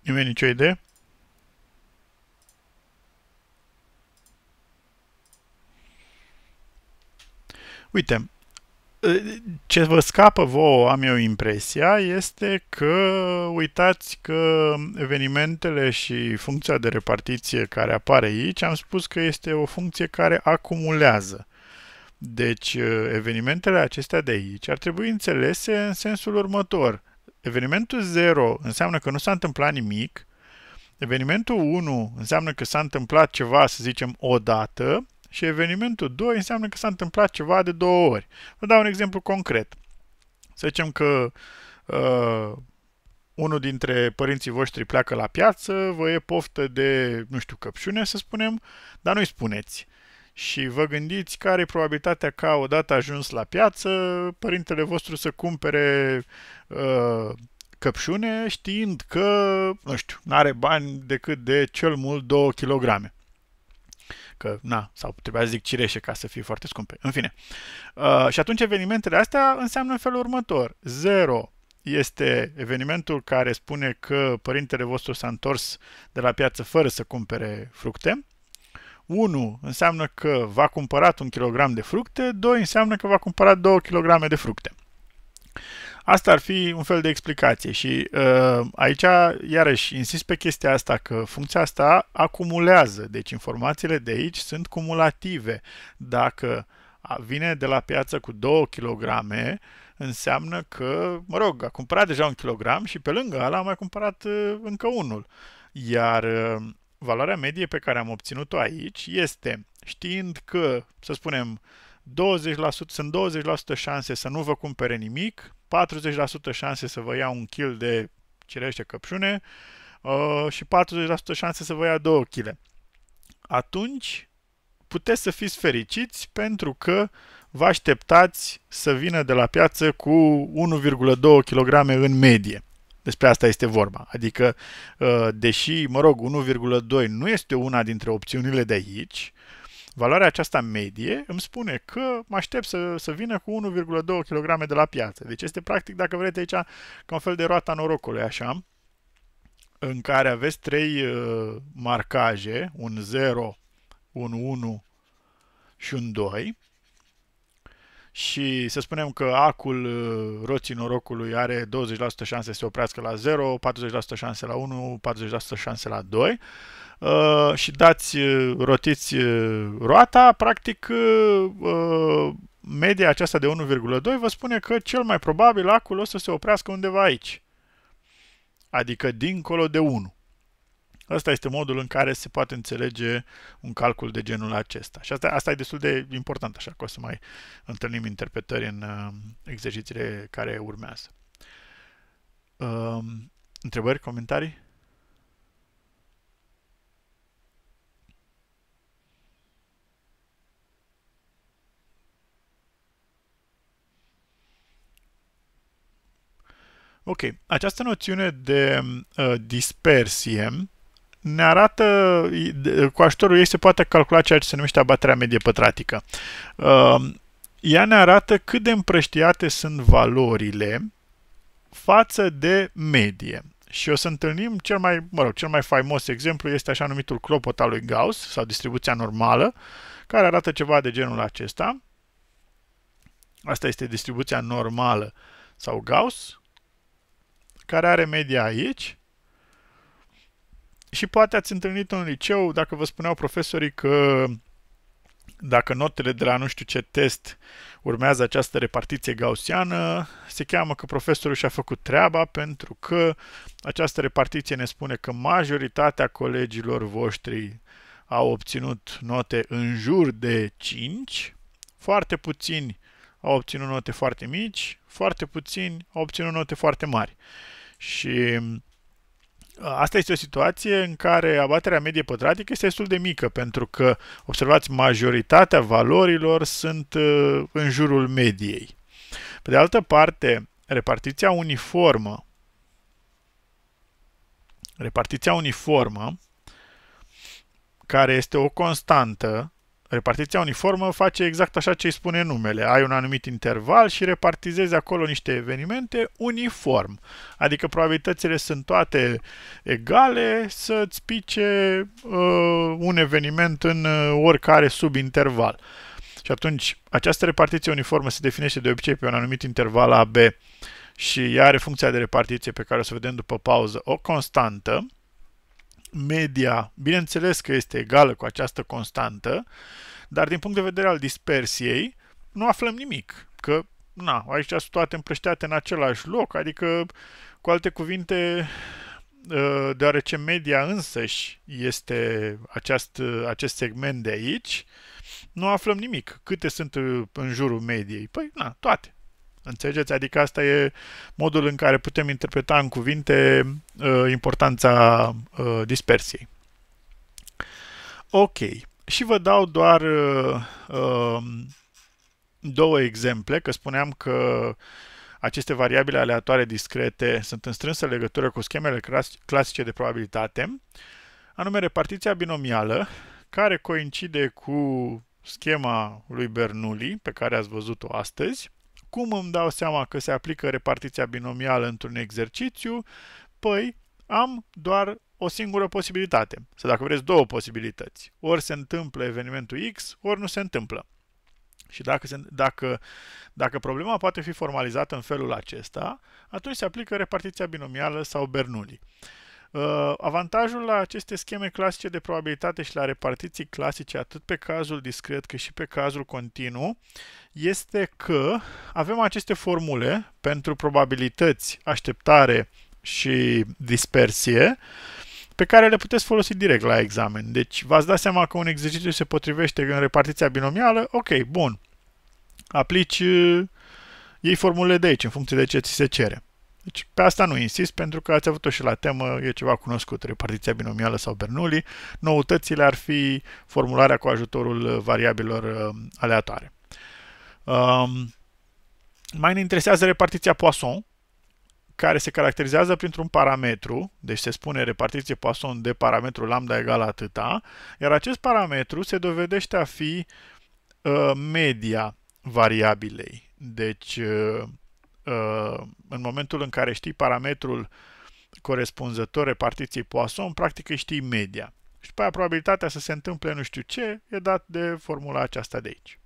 Nimeni nicio idee? Uite, ce vă scapă vouă, am eu impresia, este că uitați că evenimentele și funcția de repartiție care apare aici, am spus că este o funcție care acumulează. Deci, evenimentele acestea de aici ar trebui înțelese în sensul următor. Evenimentul 0 înseamnă că nu s-a întâmplat nimic, evenimentul 1 înseamnă că s-a întâmplat ceva, să zicem, odată, și evenimentul 2 înseamnă că s-a întâmplat ceva de două ori. Vă dau un exemplu concret. Să zicem că uh, unul dintre părinții voștri pleacă la piață, vă e poftă de, nu știu, căpșune, să spunem, dar nu-i spuneți. Și vă gândiți care e probabilitatea ca odată ajuns la piață, părintele vostru să cumpere uh, căpșune știind că, nu știu, nu are bani decât de cel mult 2 kg că na, sau trebuia să zic cireșe ca să fie foarte scumpe. În fine. Uh, și atunci evenimentele astea înseamnă în felul următor. 0 este evenimentul care spune că părintele vostru s-a întors de la piață fără să cumpere fructe. 1 înseamnă că v-a cumpărat un kilogram de fructe, 2 înseamnă că v-a cumpărat 2 kilograme de fructe. Asta ar fi un fel de explicație și uh, aici, iarăși, insist pe chestia asta că funcția asta acumulează, deci informațiile de aici sunt cumulative. Dacă vine de la piață cu 2 kg, înseamnă că, mă rog, a cumpărat deja un kilogram și pe lângă ala a mai cumpărat uh, încă unul. Iar uh, valoarea medie pe care am obținut-o aici este, știind că, să spunem, 20%, sunt 20% șanse să nu vă cumpere nimic, 40% șanse să vă ia un kill de cirește căpșune uh, și 40% șanse să vă ia două chile. Atunci puteți să fiți fericiți pentru că vă așteptați să vină de la piață cu 1,2 kg în medie. Despre asta este vorba. Adică, uh, deși, mă rog, 1,2 nu este una dintre opțiunile de aici, uh, Valoarea aceasta medie îmi spune că mă aștept să, să vină cu 1,2 kg de la piață. Deci este practic, dacă vreți aici, ca un fel de roata norocului, așa, în care aveți trei uh, marcaje, un 0, un 1 și un 2. Și să spunem că acul uh, roții norocului are 20% șanse să se oprească la 0, 40% șanse la 1, 40% șanse la 2. Uh, și dați, uh, rotiți uh, roata, practic media aceasta de 1,2 vă spune că cel mai probabil acul o să se oprească undeva aici. Adică dincolo de 1. Asta este modul în care se poate înțelege un calcul de genul acesta. Și asta, asta e destul de important, așa că o să mai întâlnim interpretări în uh, exercițiile care urmează. Uh, întrebări, comentarii? Ok, această noțiune de uh, dispersie ne arată, cu ajutorul ei se poate calcula ceea ce se numește abaterea medie pătratică. Uh, ea ne arată cât de împrăștiate sunt valorile față de medie. Și o să întâlnim cel mai, mă rog, cel mai faimos exemplu este așa numitul clopot al lui Gauss sau distribuția normală, care arată ceva de genul acesta. Asta este distribuția normală sau Gauss care are media aici și poate ați întâlnit în liceu, dacă vă spuneau profesorii că dacă notele de la nu știu ce test urmează această repartiție gaussiană, se cheamă că profesorul și-a făcut treaba pentru că această repartiție ne spune că majoritatea colegilor voștri au obținut note în jur de 5, foarte puțini au obținut note foarte mici, foarte puțini au obținut note foarte mari. Și uh, Asta este o situație în care abaterea medie pătratică este destul de mică, pentru că, observați, majoritatea valorilor sunt uh, în jurul mediei. Pe de altă parte, repartiția uniformă repartiția uniformă, care este o constantă Repartiția uniformă face exact așa ce îi spune numele. Ai un anumit interval și repartizezi acolo niște evenimente uniform. Adică probabilitățile sunt toate egale să-ți pice uh, un eveniment în uh, oricare subinterval. Și atunci, această repartiție uniformă se definește de obicei pe un anumit interval AB și ea are funcția de repartiție pe care o să vedem după pauză, o constantă, media, bineînțeles că este egală cu această constantă, dar din punct de vedere al dispersiei, nu aflăm nimic, că na, aici sunt toate împrăștiate în același loc, adică, cu alte cuvinte, ă, deoarece media însăși este aceast, acest segment de aici, nu aflăm nimic. Câte sunt ă, în jurul mediei? Păi, na, toate. Înțelegeți? Adică asta e modul în care putem interpreta în cuvinte uh, importanța uh, dispersiei. Ok. Și vă dau doar uh, um, două exemple, că spuneam că aceste variabile aleatoare discrete sunt în strânsă legătură cu schemele clasice de probabilitate, anume repartiția binomială, care coincide cu schema lui Bernoulli, pe care ați văzut-o astăzi, cum îmi dau seama că se aplică repartiția binomială într-un exercițiu? Păi, am doar o singură posibilitate. Să dacă vreți două posibilități. Ori se întâmplă evenimentul X, ori nu se întâmplă. Și dacă, se, dacă, dacă problema poate fi formalizată în felul acesta, atunci se aplică repartiția binomială sau Bernoulli. Uh, avantajul la aceste scheme clasice de probabilitate și la repartiții clasice, atât pe cazul discret cât și pe cazul continuu, este că avem aceste formule pentru probabilități, așteptare și dispersie, pe care le puteți folosi direct la examen. Deci v-ați dat seama că un exercițiu se potrivește în repartiția binomială? Ok, bun. Aplici, uh, ei formulele de aici în funcție de ce ți se cere. Deci pe asta nu insist, pentru că ați avut-o și la temă, e ceva cunoscut, repartiția binomială sau Bernoulli. Noutățile ar fi formularea cu ajutorul uh, variabilor uh, aleatoare. Um, mai ne interesează repartiția Poisson, care se caracterizează printr-un parametru, deci se spune repartiție Poisson de parametru lambda egal atâta, iar acest parametru se dovedește a fi uh, media variabilei. Deci, uh, Uh, în momentul în care știi parametrul corespunzător repartiției Poisson, practic îi știi media. Și după aia probabilitatea să se întâmple nu știu ce e dat de formula aceasta de aici.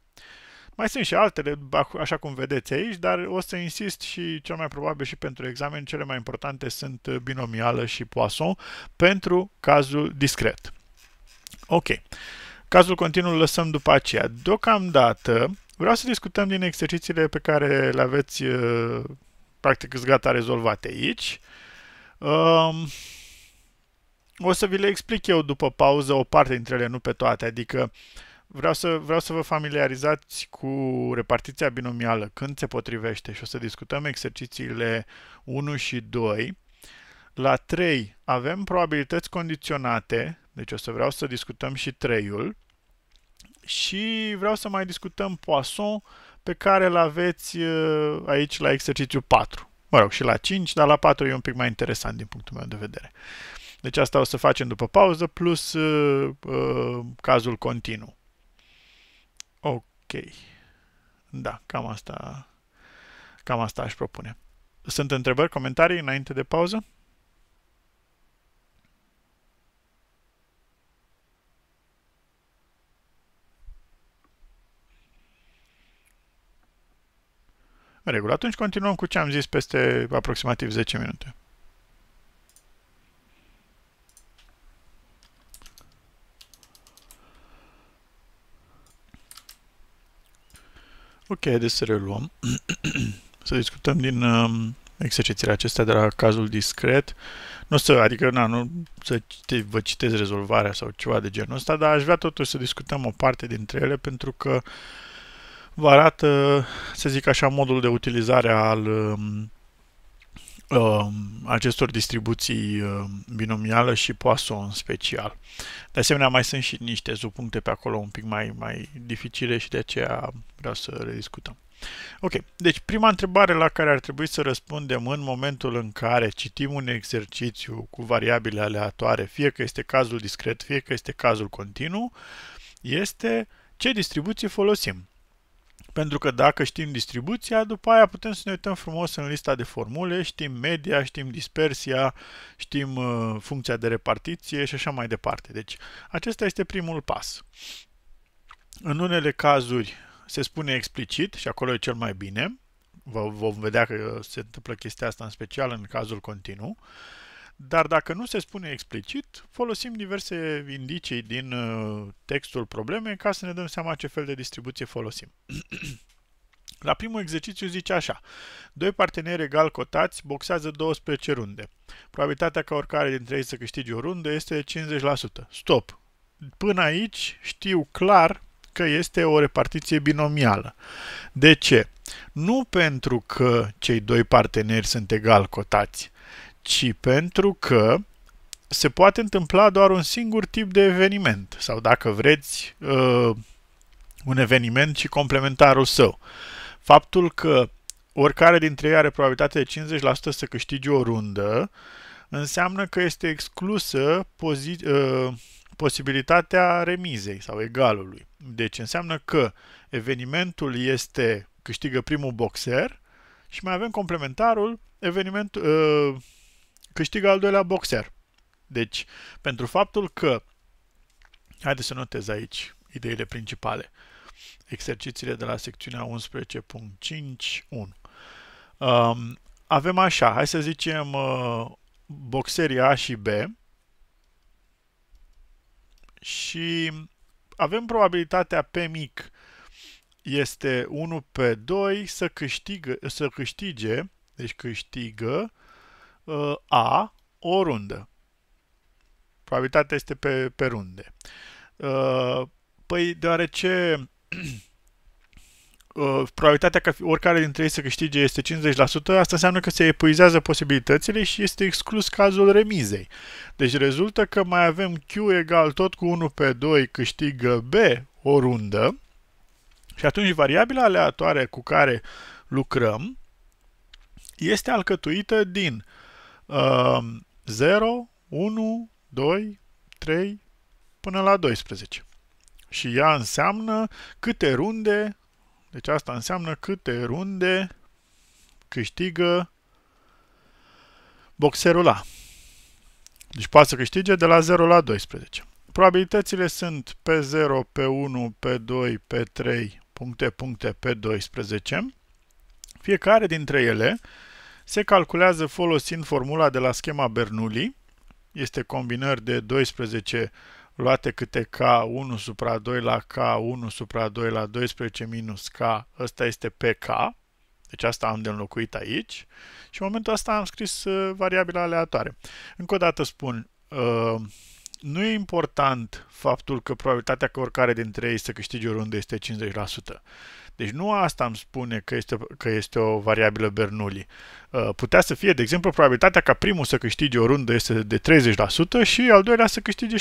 Mai sunt și altele, așa cum vedeți aici, dar o să insist și cel mai probabil și pentru examen, cele mai importante sunt binomială și Poisson pentru cazul discret. Ok. Cazul continuu lăsăm după aceea. Deocamdată, Vreau să discutăm din exercițiile pe care le aveți uh, practic sunt gata rezolvate aici. Um, o să vi le explic eu după pauză o parte dintre ele, nu pe toate, adică vreau să, vreau să vă familiarizați cu repartiția binomială, când se potrivește și o să discutăm exercițiile 1 și 2. La 3 avem probabilități condiționate, deci o să vreau să discutăm și 3-ul și vreau să mai discutăm Poisson pe care îl aveți uh, aici la exercițiu 4. Mă rog, și la 5, dar la 4 e un pic mai interesant din punctul meu de vedere. Deci asta o să facem după pauză, plus uh, uh cazul continuu. Ok. Da, cam asta, cam asta aș propune. Sunt întrebări, comentarii înainte de pauză? În regulă. Atunci continuăm cu ce am zis peste aproximativ 10 minute. Ok, de să reluăm. să discutăm din um, exercițiile acestea de la cazul discret. Nu să, adică, na, nu să cite, vă citez rezolvarea sau ceva de genul ăsta, dar aș vrea totuși să discutăm o parte dintre ele pentru că uh, vă arată, să zic așa, modul de utilizare al um, um, acestor distribuții um, binomială și Poisson special. De asemenea, mai sunt și niște subpuncte pe acolo un pic mai, mai dificile și de aceea vreau să le discutăm. Ok, deci prima întrebare la care ar trebui să răspundem în momentul în care citim un exercițiu cu variabile aleatoare, fie că este cazul discret, fie că este cazul continuu, este ce distribuție folosim. Pentru că dacă știm distribuția, după aia putem să ne uităm frumos în lista de formule, știm media, știm dispersia, știm uh, funcția de repartiție și așa mai departe. Deci acesta este primul pas. În unele cazuri se spune explicit și acolo e cel mai bine. Vom vedea că se întâmplă chestia asta în special în cazul continuu. Uh, dar dacă nu se spune explicit, folosim diverse indicii din uh, textul problemei ca să ne dăm seama ce fel de distribuție folosim. La primul exercițiu zice așa. Doi parteneri egal cotați boxează 12 runde. Probabilitatea ca oricare dintre ei să câștige o rundă este 50%. Stop! Până aici știu clar că este o repartiție binomială. De ce? Nu pentru că cei doi parteneri sunt egal cotați, ci pentru că se poate întâmpla doar un singur tip de eveniment sau, dacă vreți, uh, un eveniment și complementarul său. Faptul că oricare dintre ei are probabilitatea de 50% să câștige o rundă înseamnă că este exclusă uh, posibilitatea remizei sau egalului. Deci înseamnă că evenimentul este câștigă primul boxer și mai avem complementarul evenimentul uh, câștigă al doilea boxer. Deci, pentru faptul că, haideți să notez aici ideile principale, exercițiile de la secțiunea 11.5.1. Um, avem așa, hai să zicem uh, boxerii A și B și avem probabilitatea P mic este 1 pe 2 să, câștigă, să câștige, deci câștigă a o rundă. Probabilitatea este pe, pe runde. Uh, păi, deoarece uh, probabilitatea ca oricare dintre ei să câștige este 50%, asta înseamnă că se epuizează posibilitățile și este exclus cazul remizei. Deci rezultă că mai avem Q egal tot cu 1 pe 2 câștigă B o rundă și atunci variabila aleatoare cu care lucrăm este alcătuită din uh, 0, 1, 2, 3, până la 12. Și ea înseamnă câte runde, deci asta înseamnă câte runde câștigă boxerul A. Deci poate să câștige de la 0 la 12. Probabilitățile sunt pe 0, pe 1, pe 2, pe 3, puncte, puncte, pe 12. Fiecare dintre ele se calculează folosind formula de la schema Bernoulli, este combinări de 12 luate câte K1 supra 2 la K1 supra 2 la 12 minus K, ăsta este PK, deci asta am de înlocuit aici și în momentul ăsta am scris uh, variabile aleatoare. Încă o dată spun, uh, nu e important faptul că probabilitatea că oricare dintre ei să câștige oriunde este 50%. Deci nu asta îmi spune că este, că este o variabilă Bernoulli. Uh, putea să fie, de exemplu, probabilitatea ca primul să câștige o rundă este de 30% și al doilea să câștige 70%.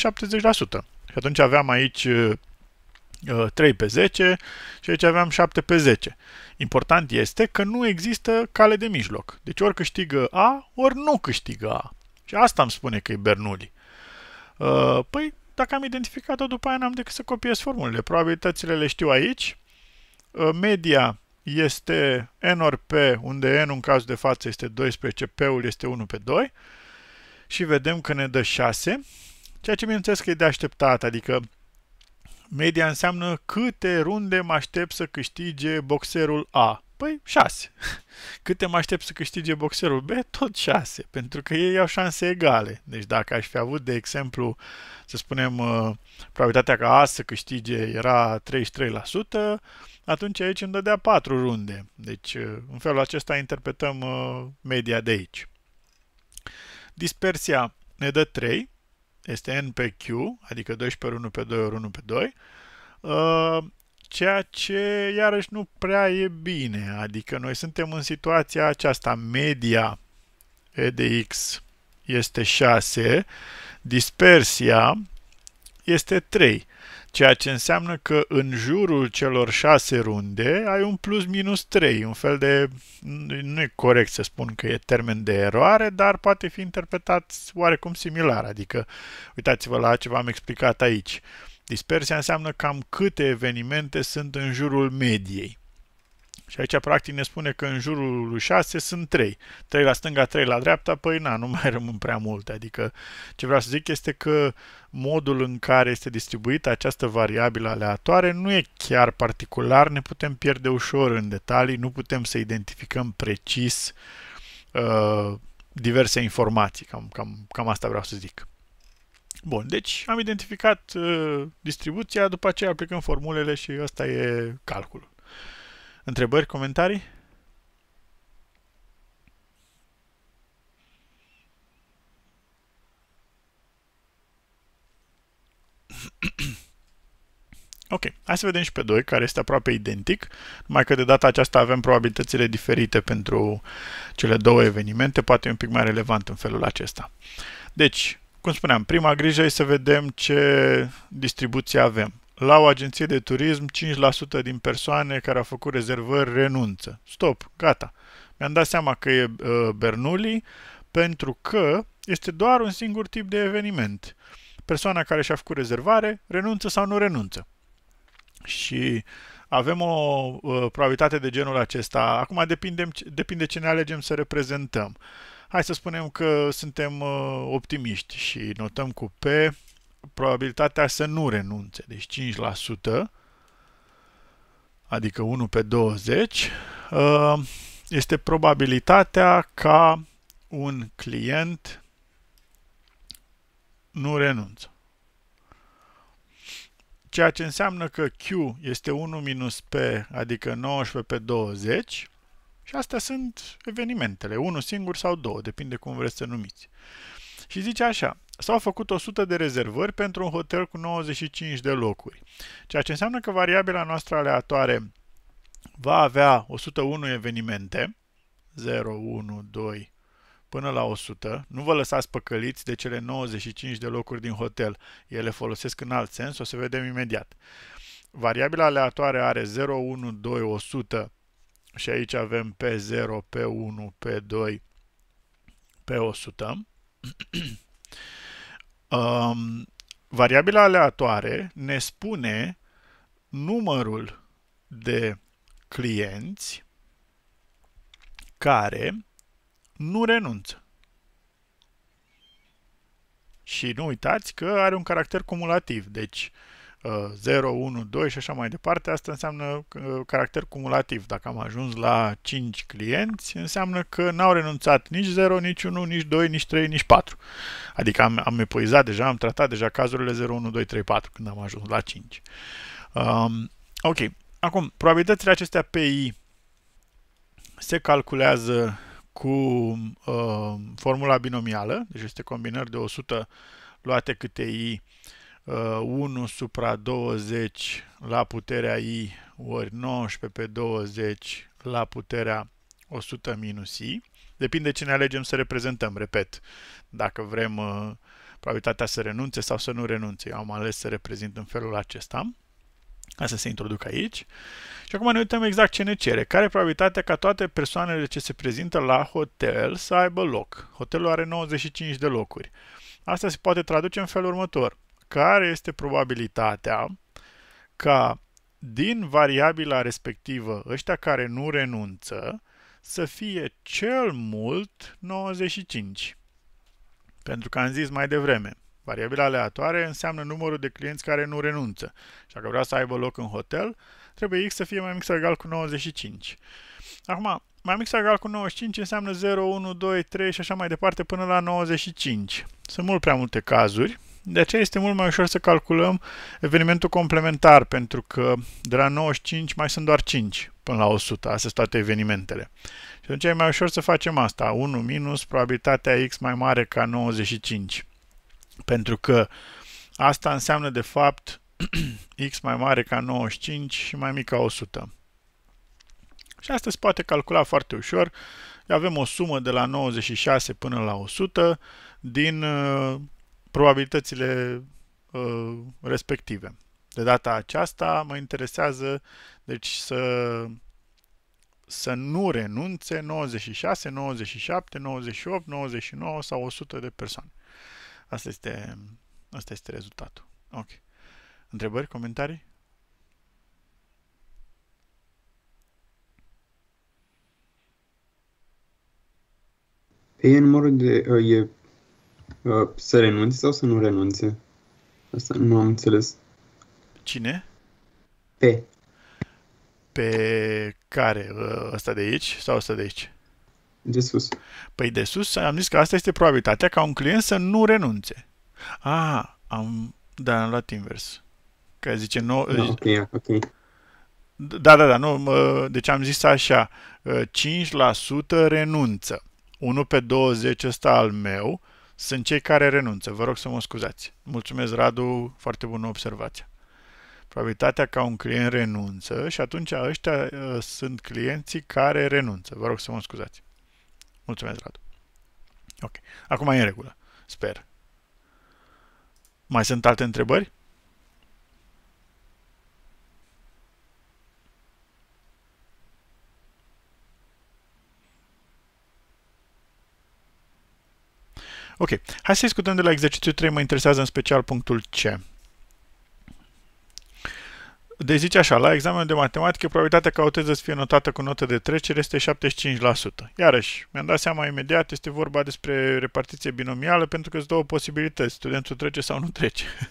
Și atunci aveam aici 3 uh, uh, pe 10 și aici aveam 7 pe 10. Important este că nu există cale de mijloc. Deci ori câștigă A, ori nu câștigă A. Și asta îmi spune că e Bernoulli. Păi, dacă am identificat-o, după aia n-am decât să copiez formulele. Probabilitățile le știu aici, Ă, media este n ori p, unde n în cazul de față este 12, p-ul este 1 pe 2 și vedem că ne dă 6, ceea ce bineînțeles că e de așteptat, adică media înseamnă câte runde mă aștept să câștige boxerul A. Păi 6. Câte mă aștept să câștige boxerul B? Tot 6, pentru că ei au șanse egale. Deci dacă aș fi avut, de exemplu, să spunem, ă, probabilitatea ca A să câștige era 33%, atunci aici îmi dădea 4 runde. Deci, uh, în felul acesta interpretăm uh, media de aici. Dispersia ne dă 3, este N pe Q, adică 12 pe 1 pe 2 ori 1 pe 2, uh, ceea ce iarăși nu prea e bine, adică noi suntem în situația aceasta, media E de X este 6, dispersia este 3 ceea ce înseamnă că în jurul celor șase runde ai un plus minus 3, un fel de, nu e corect să spun că e termen de eroare, dar poate fi interpretat oarecum similar, adică uitați-vă la ce v-am explicat aici. Dispersia înseamnă cam câte evenimente sunt în jurul mediei. Și aici, practic, ne spune că în jurul lui 6 sunt 3. 3 la stânga, 3 la dreapta, păi na, nu mai rămân prea multe. Adică, ce vreau să zic este că modul în care este distribuită această variabilă aleatoare nu e chiar particular, ne putem pierde ușor în detalii, nu putem să identificăm precis uh, diverse informații. Cam, cam, cam asta vreau să zic. Bun, deci am identificat uh, distribuția, după aceea aplicăm formulele și ăsta e calculul. Întrebări, comentarii? Ok, hai să vedem și pe 2, care este aproape identic, numai că de data aceasta avem probabilitățile diferite pentru cele două evenimente, poate e un pic mai relevant în felul acesta. Deci, cum spuneam, prima grijă e să vedem ce distribuție avem. La o agenție de turism, 5% din persoane care au făcut rezervări renunță. Stop, gata. Mi-am dat seama că e uh, Bernoulli pentru că este doar un singur tip de eveniment. Persoana care și-a făcut rezervare renunță sau nu renunță. Și avem o uh, probabilitate de genul acesta. Acum depindem, depinde ce ne alegem să reprezentăm. Hai să spunem că suntem uh, optimiști și notăm cu P probabilitatea să nu renunțe, deci 5%, adică 1 pe 20, uh, este probabilitatea ca un client nu renunță. Ceea ce înseamnă că Q este 1 minus P, adică 19 pe 20, și astea sunt evenimentele, unul singur sau două, depinde cum vreți să numiți. Și zice așa, s-au făcut 100 de rezervări pentru un hotel cu 95 de locuri, ceea ce înseamnă că variabila noastră aleatoare va avea 101 evenimente, 0, 1, 2, până la 100. Nu vă lăsați păcăliți de cele 95 de locuri din hotel. Ele folosesc în alt sens, o să vedem imediat. Variabila aleatoare are 0, 1, 2, 100 și aici avem P0, P1, P2, P100. Um, variabila aleatoare ne spune numărul de clienți care nu renunță. Și nu uitați că are un caracter cumulativ, deci uh, 0, 1, 2 și așa mai departe, asta înseamnă uh, caracter cumulativ. Dacă am ajuns la 5 clienți, înseamnă că n-au renunțat nici 0, nici 1, nici 2, nici 3, nici 4. Adică am, am epuizat deja, am tratat deja cazurile 0, 1, 2, 3, 4 când am ajuns la 5. Um, ok, acum, probabilitățile acestea PI se calculează cu uh, formula binomială, deci este combinări de 100 luate câte I 1 uh, supra 20 la puterea i ori 19 pe 20 la puterea 100 minus i. Depinde ce ne alegem să reprezentăm, repet. Dacă vrem uh, probabilitatea să renunțe sau să nu renunțe. Eu am ales să reprezint în felul acesta. Ca să se introduc aici. Și acum ne uităm exact ce ne cere. Care e probabilitatea ca toate persoanele ce se prezintă la hotel să aibă loc? Hotelul are 95 de locuri. Asta se poate traduce în felul următor care este probabilitatea ca din variabila respectivă, ăștia care nu renunță, să fie cel mult 95. Pentru că am zis mai devreme, variabila aleatoare înseamnă numărul de clienți care nu renunță. Și dacă vrea să aibă loc în hotel, trebuie X să fie mai mic sau egal cu 95. Acum, mai mic sau egal cu 95 înseamnă 0, 1, 2, 3 și așa mai departe până la 95. Sunt mult prea multe cazuri de aceea este mult mai ușor să calculăm evenimentul complementar, pentru că de la 95 mai sunt doar 5 până la 100, astea sunt toate evenimentele. Și atunci e mai ușor să facem asta, 1 minus probabilitatea x mai mare ca 95, pentru că asta înseamnă de fapt x mai mare ca 95 și mai mic ca 100. Și asta se poate calcula foarte ușor. Avem o sumă de la 96 până la 100 din uh, probabilitățile uh, respective. De data aceasta mă interesează deci să, să nu renunțe 96, 97, 98, 99 sau 100 de persoane. Asta este, asta este rezultatul. Ok. Întrebări, comentarii? Pe e numărul de, e Uh, să renunțe sau să nu renunțe? Asta nu am înțeles. Cine? Pe. Pe care? Uh, ăsta de aici sau ăsta de aici? De sus. Păi de sus am zis că asta este probabilitatea ca un client să nu renunțe. A, ah, am... Da, am luat invers. Că zice nu... No, da, ok, ok. Da, da, da, nu, deci am zis așa, 5% uh, renunță. 1 pe 20 ăsta al meu, sunt cei care renunță. Vă rog să mă scuzați. Mulțumesc, Radu, foarte bună observație. Probabilitatea ca un client renunță și atunci ăștia uh, sunt clienții care renunță. Vă rog să mă scuzați. Mulțumesc, Radu. Ok. Acum e în regulă. Sper. Mai sunt alte întrebări? Ok, hai să discutăm de la exercițiul 3, mă interesează în special punctul C. Deci zice așa, la examenul de matematică, probabilitatea ca o teză să fie notată cu notă de trecere este 75%. Iarăși, mi-am dat seama imediat, este vorba despre repartiție binomială, pentru că sunt două posibilități, studentul trece sau nu trece.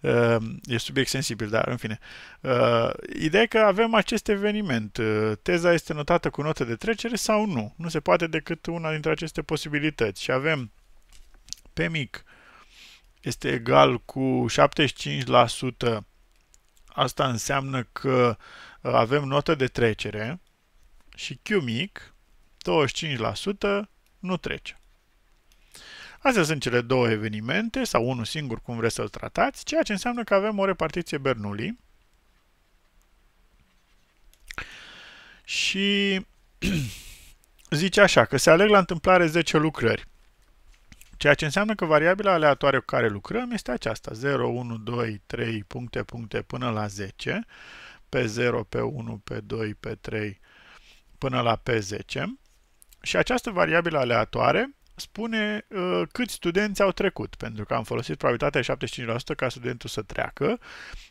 Uh, e subiect sensibil, dar în fine. Uh, ideea e că avem acest eveniment. Uh, teza este notată cu notă de trecere sau nu. Nu se poate decât una dintre aceste posibilități. Și avem P mic este egal cu 75%, asta înseamnă că uh, avem notă de trecere și Q mic, 25%, nu trece. Astea sunt cele două evenimente, sau unul singur, cum vreți să-l tratați, ceea ce înseamnă că avem o repartiție Bernoulli. Și zice așa, că se aleg la întâmplare 10 lucrări. Ceea ce înseamnă că variabila aleatoare cu care lucrăm este aceasta, 0, 1, 2, 3, puncte, puncte, până la 10, pe 0, pe 1, pe 2, pe 3, până la pe 10. Și această variabilă aleatoare spune uh, câți studenți au trecut, pentru că am folosit probabilitatea 75% ca studentul să treacă.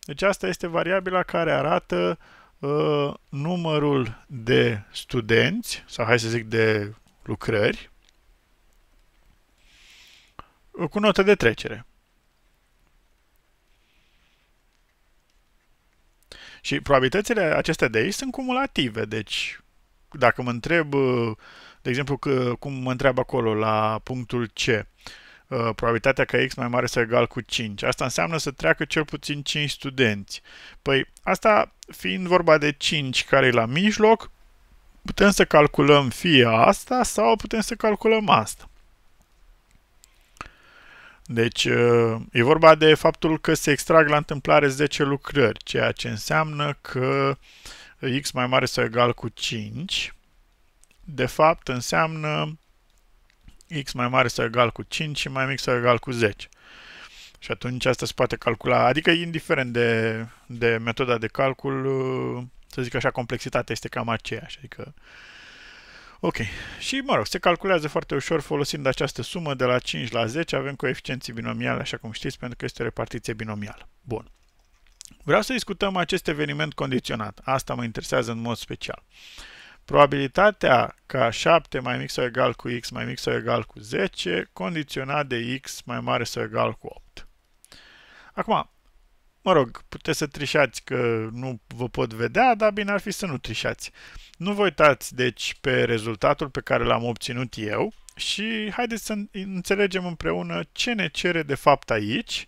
Deci asta este variabila care arată uh, numărul de studenți, sau hai să zic de lucrări, cu notă de trecere. Și probabilitățile acestea de aici sunt cumulative, deci dacă mă întreb, uh, de exemplu, că, cum mă întreabă acolo la punctul C, uh, probabilitatea că x mai mare să egal cu 5. Asta înseamnă să treacă cel puțin 5 studenți. Păi, asta fiind vorba de 5 care e la mijloc, putem să calculăm fie asta sau putem să calculăm asta. Deci uh, e vorba de faptul că se extrag la întâmplare 10 lucrări, ceea ce înseamnă că x mai mare sau egal cu 5, de fapt înseamnă x mai mare sau egal cu 5 și mai mic sau egal cu 10. Și atunci asta se poate calcula, adică indiferent de, de metoda de calcul, uh, să zic așa, complexitatea este cam aceeași. Adică Ok. Și, mă rog, se calculează foarte ușor folosind această sumă de la 5 la 10. Avem coeficienții binomiale, așa cum știți, pentru că este o repartiție binomială. Bun. Vreau să discutăm acest eveniment condiționat. Asta mă interesează în mod special. Probabilitatea ca 7 mai mic sau egal cu x mai mic sau egal cu 10 condiționat de x mai mare sau egal cu 8. Acum, Mă rog, puteți să trișați că nu vă pot vedea, dar bine ar fi să nu trișați. Nu vă uitați, deci, pe rezultatul pe care l-am obținut eu și haideți să înțelegem împreună ce ne cere de fapt aici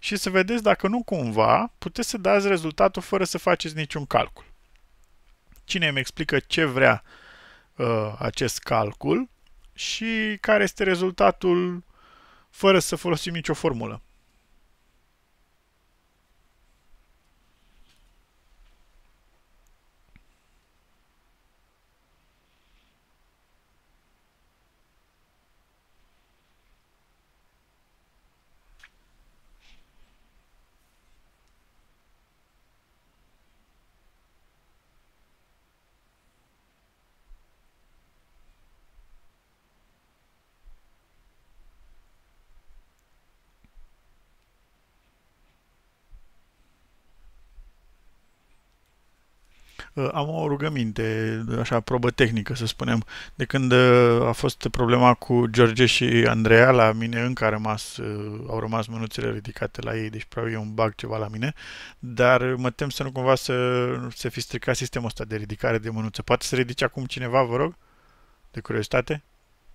și să vedeți dacă nu cumva puteți să dați rezultatul fără să faceți niciun calcul. Cine îmi explică ce vrea uh, acest calcul și care este rezultatul fără să folosim nicio formulă. Am o rugăminte, așa, probă tehnică, să spunem. De când uh, a fost problema cu George și Andreea, la mine încă a rămas, uh, au rămas mânuțele ridicate la ei, deci probabil e un bug ceva la mine, dar mă tem să nu cumva să se fi stricat sistemul ăsta de ridicare de mânuță. Poate să ridice acum cineva, vă rog? De curiozitate?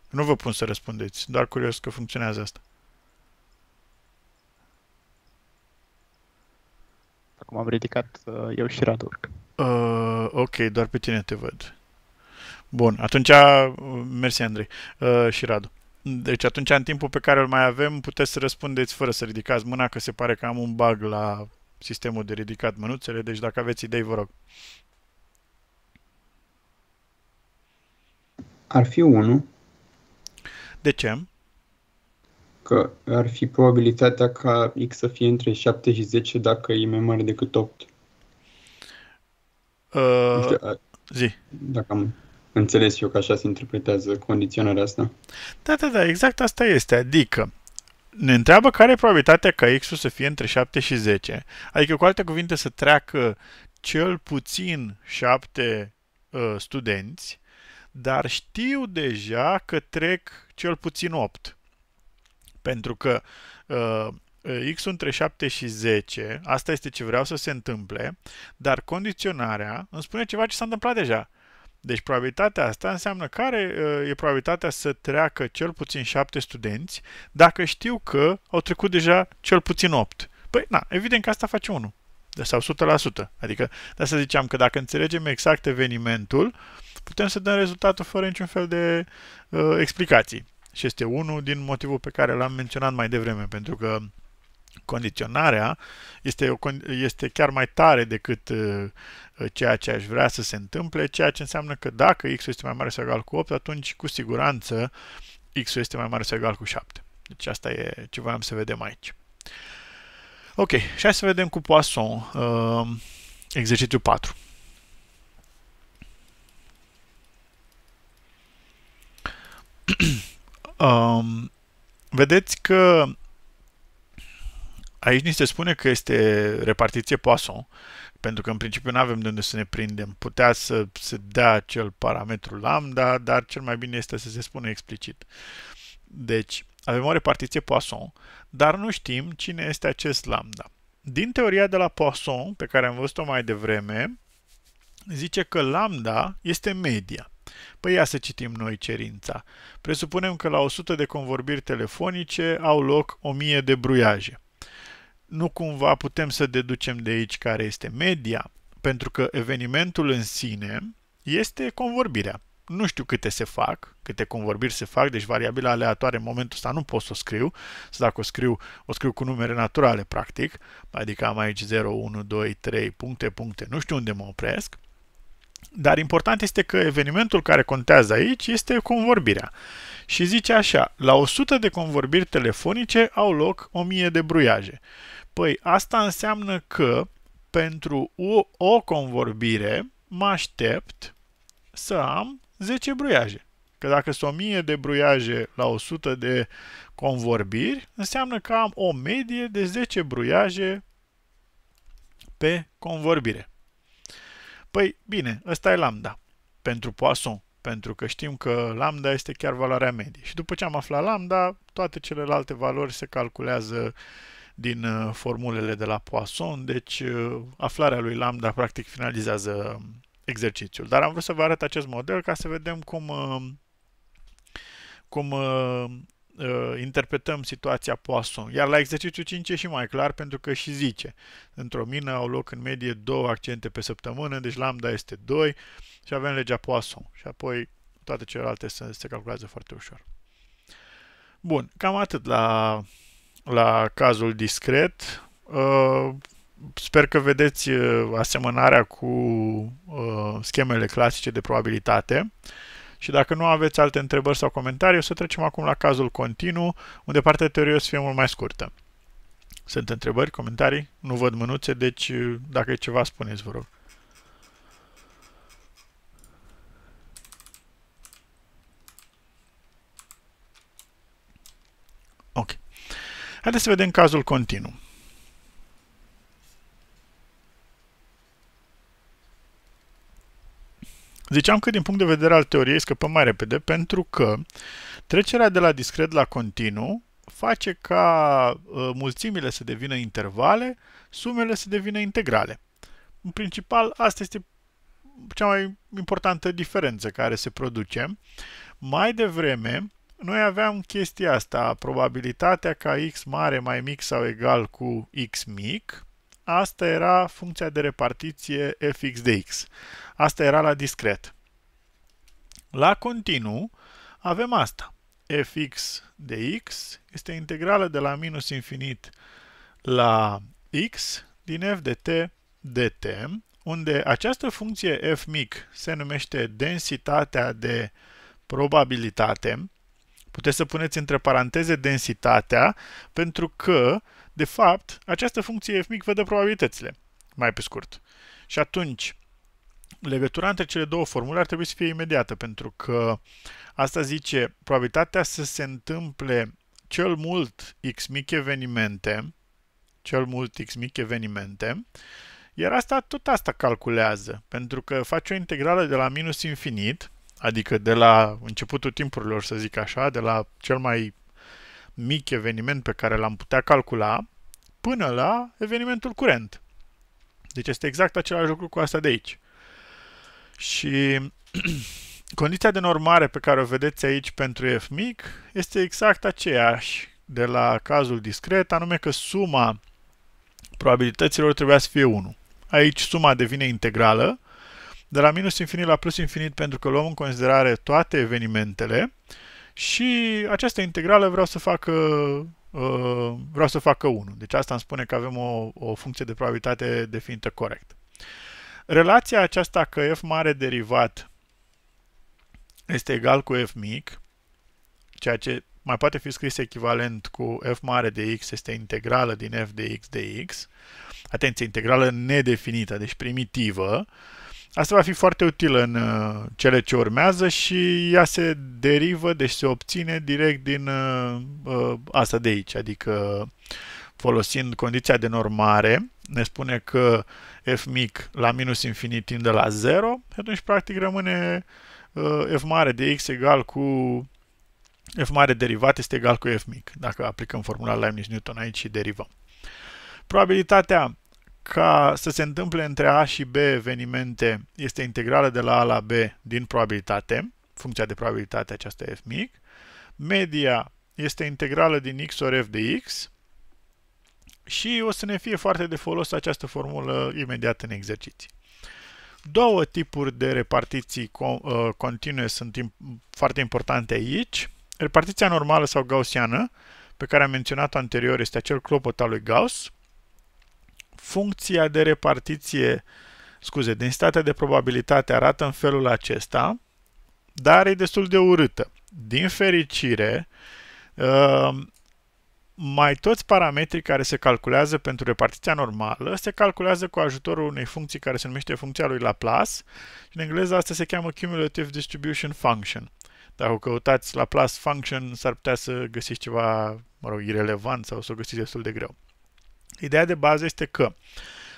Nu vă pun să răspundeți, doar curios că funcționează asta. Acum am ridicat uh, eu și Radu. Uh, ok, doar pe tine te văd. Bun, atunci, uh, mersi Andrei uh, și Radu. Deci atunci, în timpul pe care îl mai avem, puteți să răspundeți fără să ridicați mâna, că se pare că am un bug la sistemul de ridicat mânuțele, deci dacă aveți idei, vă rog. Ar fi unul. De ce? Că ar fi probabilitatea ca X să fie între 7 și 10 dacă e mai mare decât 8. Uh, zi. Dacă am înțeles eu că așa se interpretează condiționarea asta. Da, da, da, exact asta este. Adică, ne întreabă care e probabilitatea ca X-ul să fie între 7 și 10. Adică, cu alte cuvinte, să treacă cel puțin 7 uh, studenți, dar știu deja că trec cel puțin 8. Pentru că uh, Eh, x între 7 și 10, asta este ce vreau să se întâmple, dar condiționarea îmi spune ceva ce s-a întâmplat deja. Deci probabilitatea asta înseamnă care eh, e probabilitatea să treacă cel puțin 7 studenți dacă știu că au trecut deja cel puțin 8. Păi, na, evident că asta face 1. Da, sau 100%. Adică, de asta ziceam că dacă înțelegem exact evenimentul, putem să dăm rezultatul fără niciun fel de uh, explicații. Și este unul din motivul pe care l-am menționat mai devreme, pentru că condiționarea este, o, este chiar mai tare decât uh, uh, ceea ce aș vrea să se întâmple, ceea ce înseamnă că dacă x este mai mare sau egal cu 8, atunci cu siguranță x este mai mare sau egal cu 7. Deci asta e ce voiam să vedem aici. Ok, și hai să vedem cu Poisson uh, exercițiul 4. um, vedeți că Aici ni se spune că este repartiție Poisson, pentru că în principiu nu avem de unde să ne prindem. Putea să se dea acel parametru lambda, dar cel mai bine este să se spună explicit. Deci, avem o repartiție Poisson, dar nu știm cine este acest lambda. Din teoria de la Poisson, pe care am văzut-o mai devreme, zice că lambda este media. Păi ia să citim noi cerința. Presupunem că la 100 de convorbiri telefonice au loc 1000 de bruiaje. Nu cumva putem să deducem de aici care este media, pentru că evenimentul în sine este convorbirea. Nu știu câte se fac, câte convorbiri se fac, deci variabila aleatoare în momentul ăsta nu pot să o scriu, să dacă o scriu, o scriu cu numere naturale, practic, adică am aici 0, 1, 2, 3, puncte, puncte, nu știu unde mă opresc, dar important este că evenimentul care contează aici este convorbirea. Și zice așa, la 100 de convorbiri telefonice au loc 1000 de bruiaje. Păi asta înseamnă că pentru o, o convorbire mă aștept să am 10 bruiaje. Că dacă sunt 1000 de bruiaje la 100 de convorbiri, înseamnă că am o medie de 10 bruiaje pe convorbire. Păi, bine, ăsta e lambda pentru Poisson, pentru că știm că lambda este chiar valoarea medie. Și după ce am aflat lambda, toate celelalte valori se calculează din uh, formulele de la Poisson, deci uh, aflarea lui lambda practic finalizează um, exercițiul. Dar am vrut să vă arăt acest model ca să vedem cum, uh, cum uh, interpretăm situația Poisson. Iar la exercițiul 5 e și mai clar pentru că și zice. Într-o mină au loc în medie două accente pe săptămână, deci lambda este 2 și avem legea Poisson. Și apoi toate celelalte se, se calculează foarte ușor. Bun, cam atât la, la cazul discret. Uh, sper că vedeți uh, asemănarea cu uh, schemele clasice de probabilitate. Uh, și dacă nu aveți alte întrebări sau comentarii, o să trecem acum la cazul continuu, unde partea de teorie o să fie mult mai scurtă. Sunt întrebări, comentarii? Nu văd mânuțe, deci dacă e ceva, spuneți, vă rog. Ok. Haideți să vedem cazul continuu. Ziceam că din punct de vedere al teoriei scăpăm mai repede pentru că trecerea de la discret la continuu face ca uh, mulțimile să devină intervale, sumele să devină integrale. În principal, asta este cea mai importantă diferență care se produce. Mai devreme, noi aveam chestia asta, probabilitatea ca x mare mai mic sau egal cu x mic, asta era funcția de repartiție fx de x. Asta era la discret. La continuu avem asta. fx de x este integrală de la minus infinit la x din f de t dt, unde această funcție f mic se numește densitatea de probabilitate. Puteți să puneți între paranteze densitatea, pentru că uh, de fapt, această funcție f mic vede probabilitățile, mai pe scurt. Și atunci, legătura între cele două formule ar trebui să fie imediată, pentru că asta zice probabilitatea să se întâmple cel mult x mic evenimente, cel mult x mic evenimente, iar asta tot asta calculează, pentru că face o integrală de la minus infinit, adică de la începutul timpurilor, să zic așa, de la cel mai mic eveniment pe care l-am putea calcula până la evenimentul curent. Deci este exact același lucru cu asta de aici. Și condiția de normare pe care o vedeți aici pentru F mic este exact aceeași de la cazul discret, anume că suma probabilităților trebuia să fie 1. Aici suma devine integrală, de la minus infinit la plus infinit pentru că luăm în considerare toate evenimentele și această integrală vreau să facă uh, vreau să facă 1. Deci asta îmi spune că avem o, o funcție de probabilitate definită corect. Relația aceasta că f mare derivat este egal cu f mic, ceea ce mai poate fi scris echivalent cu f mare de x este integrală din f de x de x, atenție, integrală nedefinită, deci primitivă, uh, Asta va fi foarte utilă în uh, cele ce urmează și ea se derivă, deci se obține direct din uh, uh, asta de aici, adică folosind condiția de normare, ne spune că f mic la minus infinit tinde la 0, atunci practic rămâne f mare de x egal cu f mare derivat este egal cu f mic, dacă aplicăm formula la newton aici și derivăm. Probabilitatea ca să se întâmple între A și B evenimente este integrală de la A la B din probabilitate, funcția de probabilitate aceasta f mic, media este integrală din x ori f de x și o să ne fie foarte de folos această formulă imediat în exerciții. Două tipuri de repartiții uh, continue sunt foarte importante aici. Repartiția normală sau gaussiană, pe care am menționat-o anterior, este acel clopot al lui Gauss, funcția de repartiție, scuze, densitatea de probabilitate arată în felul acesta, dar e destul de urâtă. Din fericire, uh, mai toți parametrii care se calculează pentru repartiția normală se calculează cu ajutorul unei funcții care se numește funcția lui Laplace și în engleză asta se cheamă Cumulative Distribution Function. Dacă căutați Laplace Function, s-ar putea să găsiți ceva, mă rog, irelevant sau să o găsiți destul de greu. Ideea de bază este că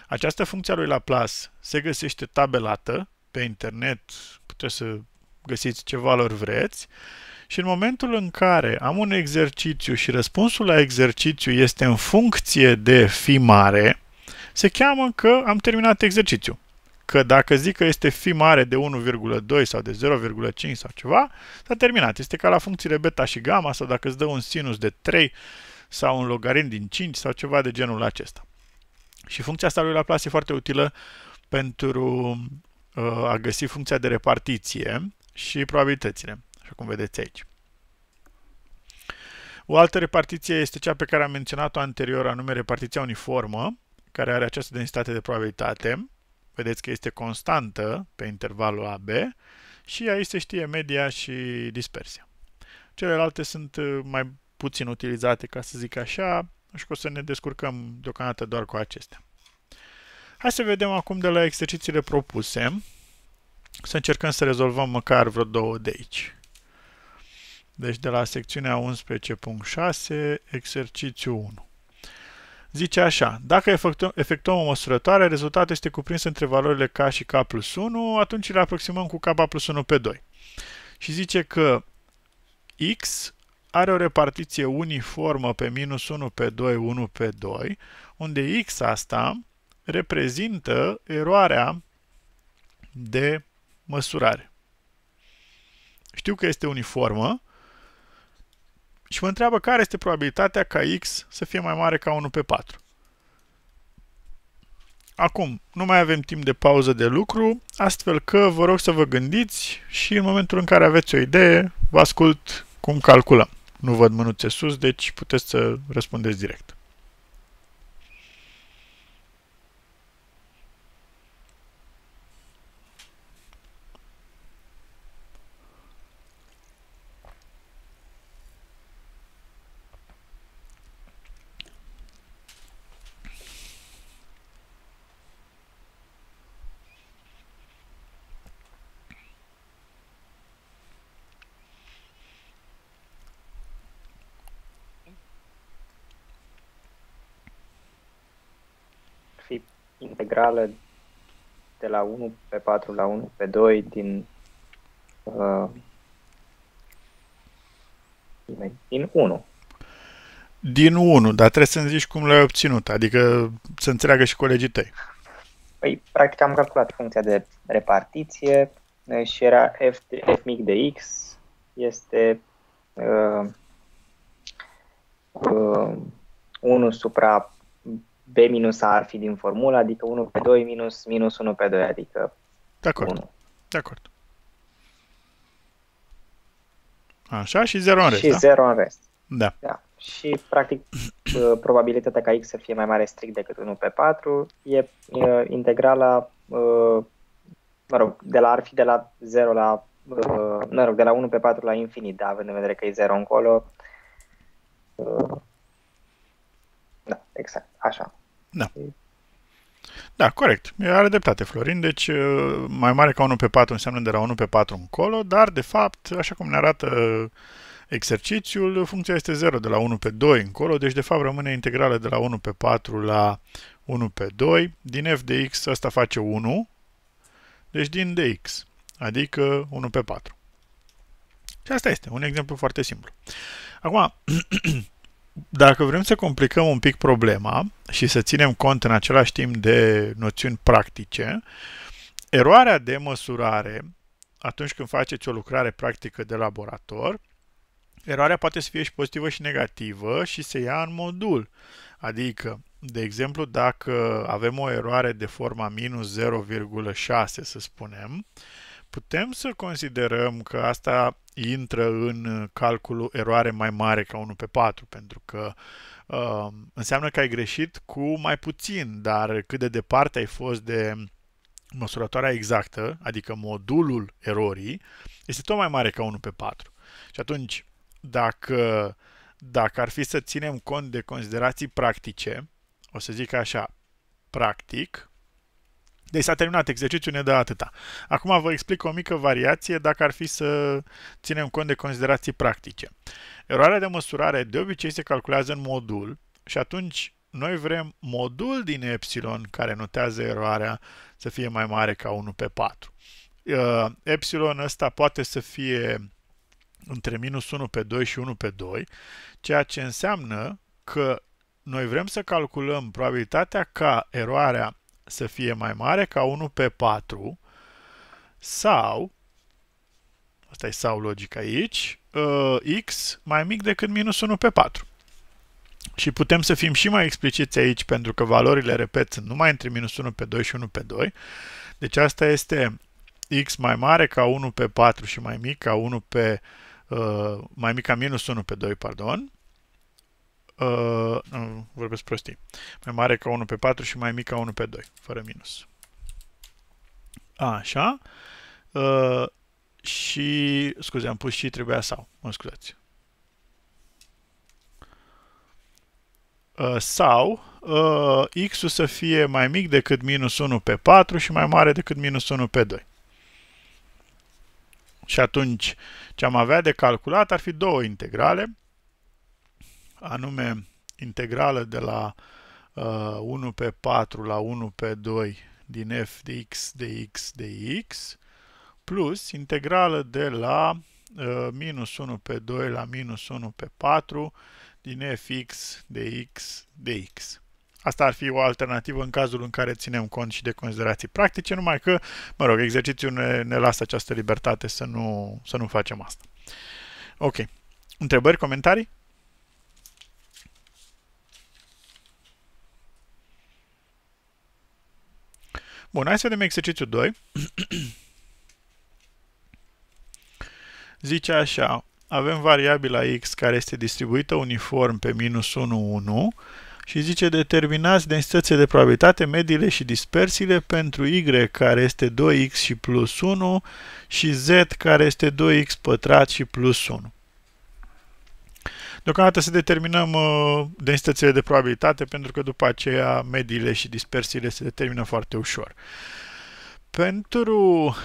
această funcție a lui Laplace se găsește tabelată pe internet, puteți să găsiți ce valori vreți și în momentul în care am un exercițiu și răspunsul la exercițiu este în funcție de fi mare, se cheamă că am terminat exercițiul. Că dacă zic că este fi mare de 1,2 sau de 0,5 sau ceva, s-a terminat. Este ca la funcțiile beta și gamma sau dacă îți dă un sinus de 3 sau un logarit din 5 sau ceva de genul acesta. Și funcția asta lui Laplace e foarte utilă pentru uh, a găsi funcția de repartiție și probabilitățile, așa cum vedeți aici. O altă repartiție este cea pe care am menționat-o anterior, anume repartiția uniformă, care are această densitate de probabilitate. Vedeți că este constantă pe intervalul AB și aici se știe media și dispersia. Celelalte sunt uh, mai puțin utilizate, ca să zic așa, și o să ne descurcăm deocamdată doar cu acestea. Hai să vedem acum de la exercițiile propuse, să încercăm să rezolvăm măcar vreo două de aici. Deci de la secțiunea 11.6, exercițiu 1. Zice așa, dacă efectuăm, efectuăm o măsurătoare, rezultatul este cuprins între valorile K și K plus 1, atunci le aproximăm cu K plus 1 pe 2. Și zice că X are o repartiție uniformă pe minus 1 pe 2, 1 pe 2, unde x asta reprezintă eroarea de măsurare. Știu că este uniformă și mă întreabă care este probabilitatea ca x să fie mai mare ca 1 pe 4. Acum, nu mai avem timp de pauză de lucru, astfel că vă rog să vă gândiți și în momentul în care aveți o idee, vă ascult cum calculăm nu văd mânuțe sus, deci puteți să răspundeți direct. integrală de la 1 pe 4 la 1 pe 2 din uh, din 1. Din 1, dar trebuie să-mi zici cum l-ai obținut, adică să înțeleagă și colegii tăi. Păi, practic am calculat funcția de repartiție uh, și era f, de, f mic de x este uh, uh, 1 supra B minus A ar fi din formulă, adică 1 pe 2 minus, minus 1 pe 2, adică De acord. 1. De acord. Așa și 0 în rest, Și da? în rest. Da. da. Și, practic, uh, probabilitatea ca x să fie mai mare strict decât 1 pe 4 e, e uh, integrala, uh, mă rog, de la, ar fi de la 0 la, mă rog, de la 1 pe 4 la infinit, da, având în vedere că e 0 încolo. Da, exact, așa. Da. Da, corect. Are dreptate Florin, deci uh, mai mare ca 1 pe 4 înseamnă de la 1 pe 4 încolo, dar de fapt, așa cum ne arată exercițiul, funcția este 0 de la 1 pe 2 încolo, deci de fapt rămâne integrală de la 1 pe 4 la 1 pe 2. Din f de x asta face 1, deci din dx, adică 1 pe 4. Și asta este, un exemplu foarte simplu. Acum, dacă vrem să complicăm un pic problema și să ținem cont în același timp de noțiuni practice, eroarea de măsurare atunci când faceți o lucrare practică de laborator, eroarea poate să fie și pozitivă și negativă și se ia în modul. Adică, de exemplu, dacă avem o eroare de forma minus 0,6, să spunem, uh, putem să considerăm că asta intră în calculul eroare mai mare ca 1 pe 4, pentru că uh, înseamnă că ai greșit cu mai puțin, dar cât de departe ai fost de măsurătoarea exactă, adică modulul erorii, este tot mai mare ca 1 pe 4. Și atunci, dacă, dacă ar fi să ținem cont de considerații practice, o să zic așa, practic, deci s-a terminat exercițiul, ne dă atâta. Acum vă explic o mică variație dacă ar fi să ținem cont de considerații practice. Eroarea de măsurare de obicei se calculează în modul și atunci noi vrem modul din epsilon care notează eroarea să fie mai mare ca 1 pe 4. Uh, epsilon ăsta poate să fie între minus 1 pe 2 și 1 pe 2, ceea ce înseamnă că noi vrem să calculăm probabilitatea ca eroarea să fie mai mare ca 1 pe 4 sau, asta e sau logic aici, uh, x mai mic decât minus 1 pe 4. Și putem să fim și mai expliciți aici, pentru că valorile, repet, sunt numai între minus 1 pe 2 și 1 pe 2. Deci asta este x mai mare ca 1 pe 4 și mai mic ca 1 pe, uh, mai mic ca minus 1 pe 2, pardon uh, nu, vorbesc prostii, mai mare ca 1 pe 4 și mai mic ca 1 pe 2, fără minus. așa. Uh, și, scuze, am pus și trebuia sau, mă scuzați. Uh, sau uh, x-ul să fie mai mic decât minus 1 pe 4 și mai mare decât minus 1 pe 2. Și atunci ce am avea de calculat ar fi două integrale, anume integrală de la uh, 1 pe 4 la 1 pe 2 din f de x de x de x plus integrală de la uh, minus 1 pe 2 la minus 1 pe 4 din fx de x de x. Asta ar fi o alternativă în cazul în care ținem cont și de considerații practice, numai că, mă rog, exercițiul ne, ne lasă această libertate să nu, să nu facem asta. Ok. Întrebări, comentarii? Bun, hai să vedem exercițiul 2. Zice așa, avem variabila x care este distribuită uniform pe minus 1, 1 și zice determinați densitățile de probabilitate, mediile și dispersiile pentru y care este 2x și plus 1 și z care este 2x pătrat și plus 1. Deocamdată să determinăm uh, densitățile de probabilitate, pentru că după aceea mediile și dispersiile se determină foarte ușor. Pentru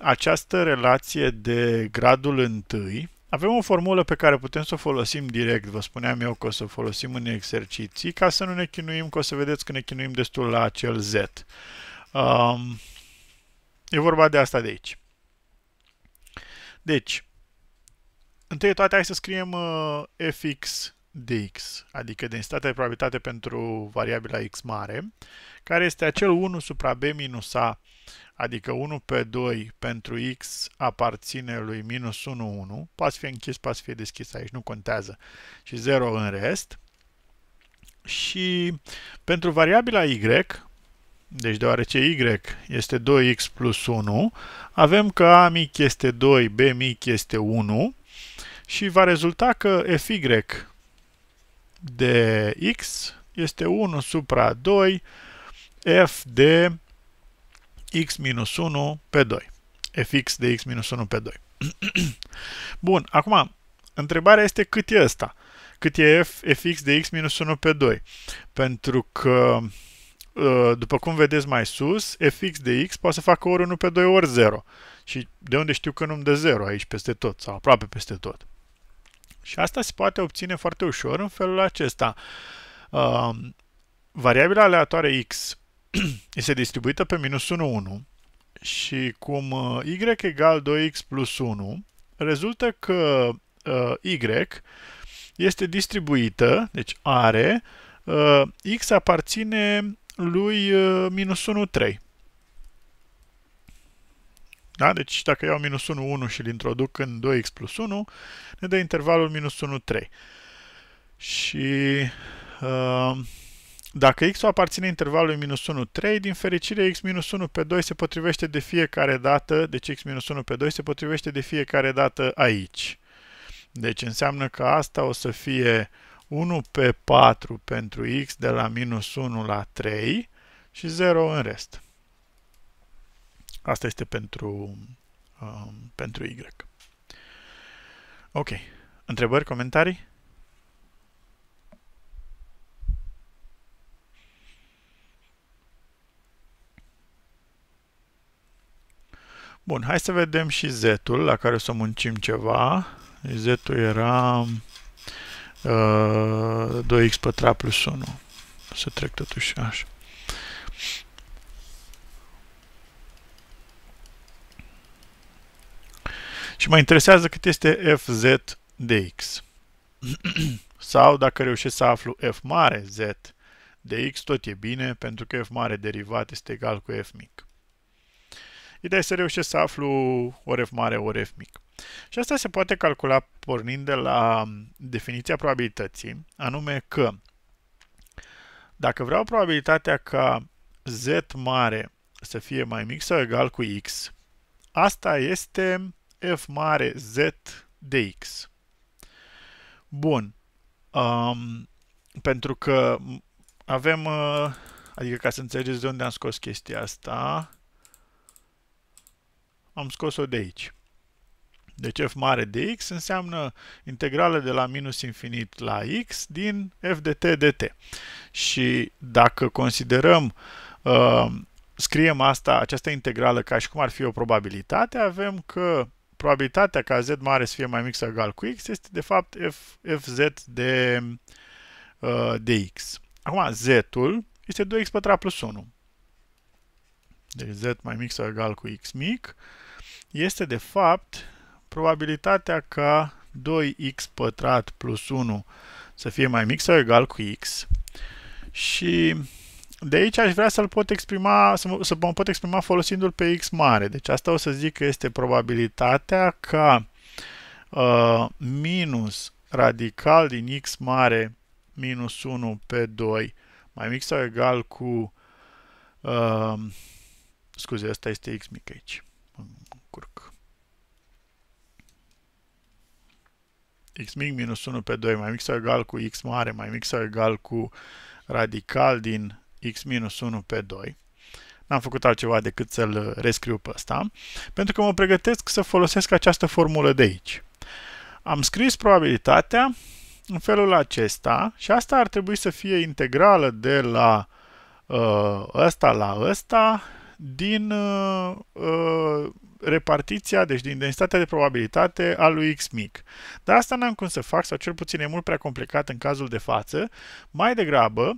această relație de gradul întâi, avem o formulă pe care putem să o folosim direct, vă spuneam eu că o să o folosim în exerciții, ca să nu ne chinuim, că o să vedeți că ne chinuim destul la acel Z. Um, e vorba de asta de aici. Deci, Întâi toate, hai să scriem uh, fx dx, adică densitatea de probabilitate pentru variabila x mare, care este acel 1 supra b minus a, adică 1 pe 2 pentru x aparține lui minus 1, 1, poate fi închis, poate fi deschis aici, nu contează, și 0 în rest. Și pentru variabila y, deci deoarece y este 2x plus 1, avem că a mic este 2, b mic este 1, și va rezulta că fy de x este 1 supra 2 f de x minus 1 pe 2. fx de x minus 1 pe 2. Bun, acum, întrebarea este cât e ăsta? Cât e f, fx de x minus 1 pe 2? Pentru că, ă, după cum vedeți mai sus, fx de x poate să facă ori 1 pe 2, ori 0. Și de unde știu că nu-mi dă 0 aici peste tot, sau aproape peste tot? Și asta se poate obține foarte ușor în felul acesta. Uh, variabila aleatoare x este distribuită pe minus 1, 1 și cum uh, y egal 2x plus 1, rezultă că uh, y este distribuită, deci are, uh, x aparține lui uh, minus 1, 3. Da? Deci dacă iau minus 1, 1 și îl introduc în 2x plus 1, ne dă intervalul minus 1, 3. Și uh, dacă x-ul aparține intervalului minus 1, 3, din fericire x minus 1 pe 2 se potrivește de fiecare dată, deci x minus 1 pe 2 se potrivește de fiecare dată aici. Deci înseamnă că asta o să fie 1 pe 4 pentru x de la minus 1 la 3 și 0 în rest. Asta este pentru, uh, pentru Y. Ok. Întrebări, comentarii? Bun, hai să vedem și Z-ul, la care o să muncim ceva. Z-ul era uh, 2x pătrat plus 1. Să trec totuși așa. Și mă interesează cât este fz de x. Sau dacă reușesc să aflu f mare z de x, tot e bine, pentru că f mare derivat este egal cu f mic. Ideea este să reușesc să aflu ori f mare, ori f mic. Și asta se poate calcula pornind de la definiția probabilității, anume că dacă vreau probabilitatea ca z mare să fie mai mic sau egal cu x, asta este f mare z de x. Bun. Um, pentru că avem, uh, adică ca să înțelegeți de unde am scos chestia asta, am scos-o de aici. Deci f mare de x înseamnă integrală de la minus infinit la x din f de t dt. Și dacă considerăm, uh, scriem asta, această integrală ca și cum ar fi o probabilitate, avem că probabilitatea ca z mare să fie mai mic sau egal cu x este de fapt f, fz de, uh, de x. Acum z-ul este 2x pătrat plus 1. Deci z mai mic sau egal cu x mic este de fapt probabilitatea ca 2x pătrat plus 1 să fie mai mic sau egal cu x. Și de aici aș vrea să-l pot exprima, să, mă, să mă pot exprima folosindu-l pe x mare. Deci asta o să zic că este probabilitatea ca uh, minus radical din x mare minus 1 pe 2 mai mic sau egal cu uh, scuze, asta este x mic aici. Curc. x mic minus 1 pe 2 mai mic sau egal cu x mare mai mic sau egal cu radical din x minus 1 pe 2. N-am făcut altceva decât să-l rescriu pe ăsta, pentru că mă pregătesc să folosesc această formulă de aici. Am scris probabilitatea în felul acesta și asta ar trebui să fie integrală de la uh, ăsta la ăsta din uh, uh, repartiția, deci din densitatea de probabilitate a lui X mic. Dar asta n-am cum să fac, sau cel puțin e mult prea complicat în cazul de față. Mai degrabă,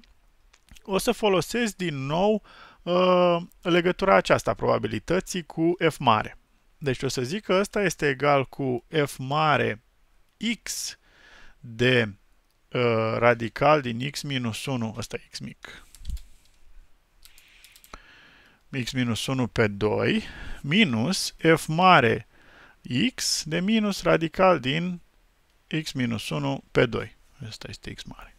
o să folosesc din nou uh, legătura aceasta probabilității cu F mare. Deci o să zic că ăsta este egal cu F mare X de uh, radical din X minus 1, ăsta e X mic, X minus 1 pe 2, minus F mare X de minus radical din X minus 1 pe 2. Ăsta este X mare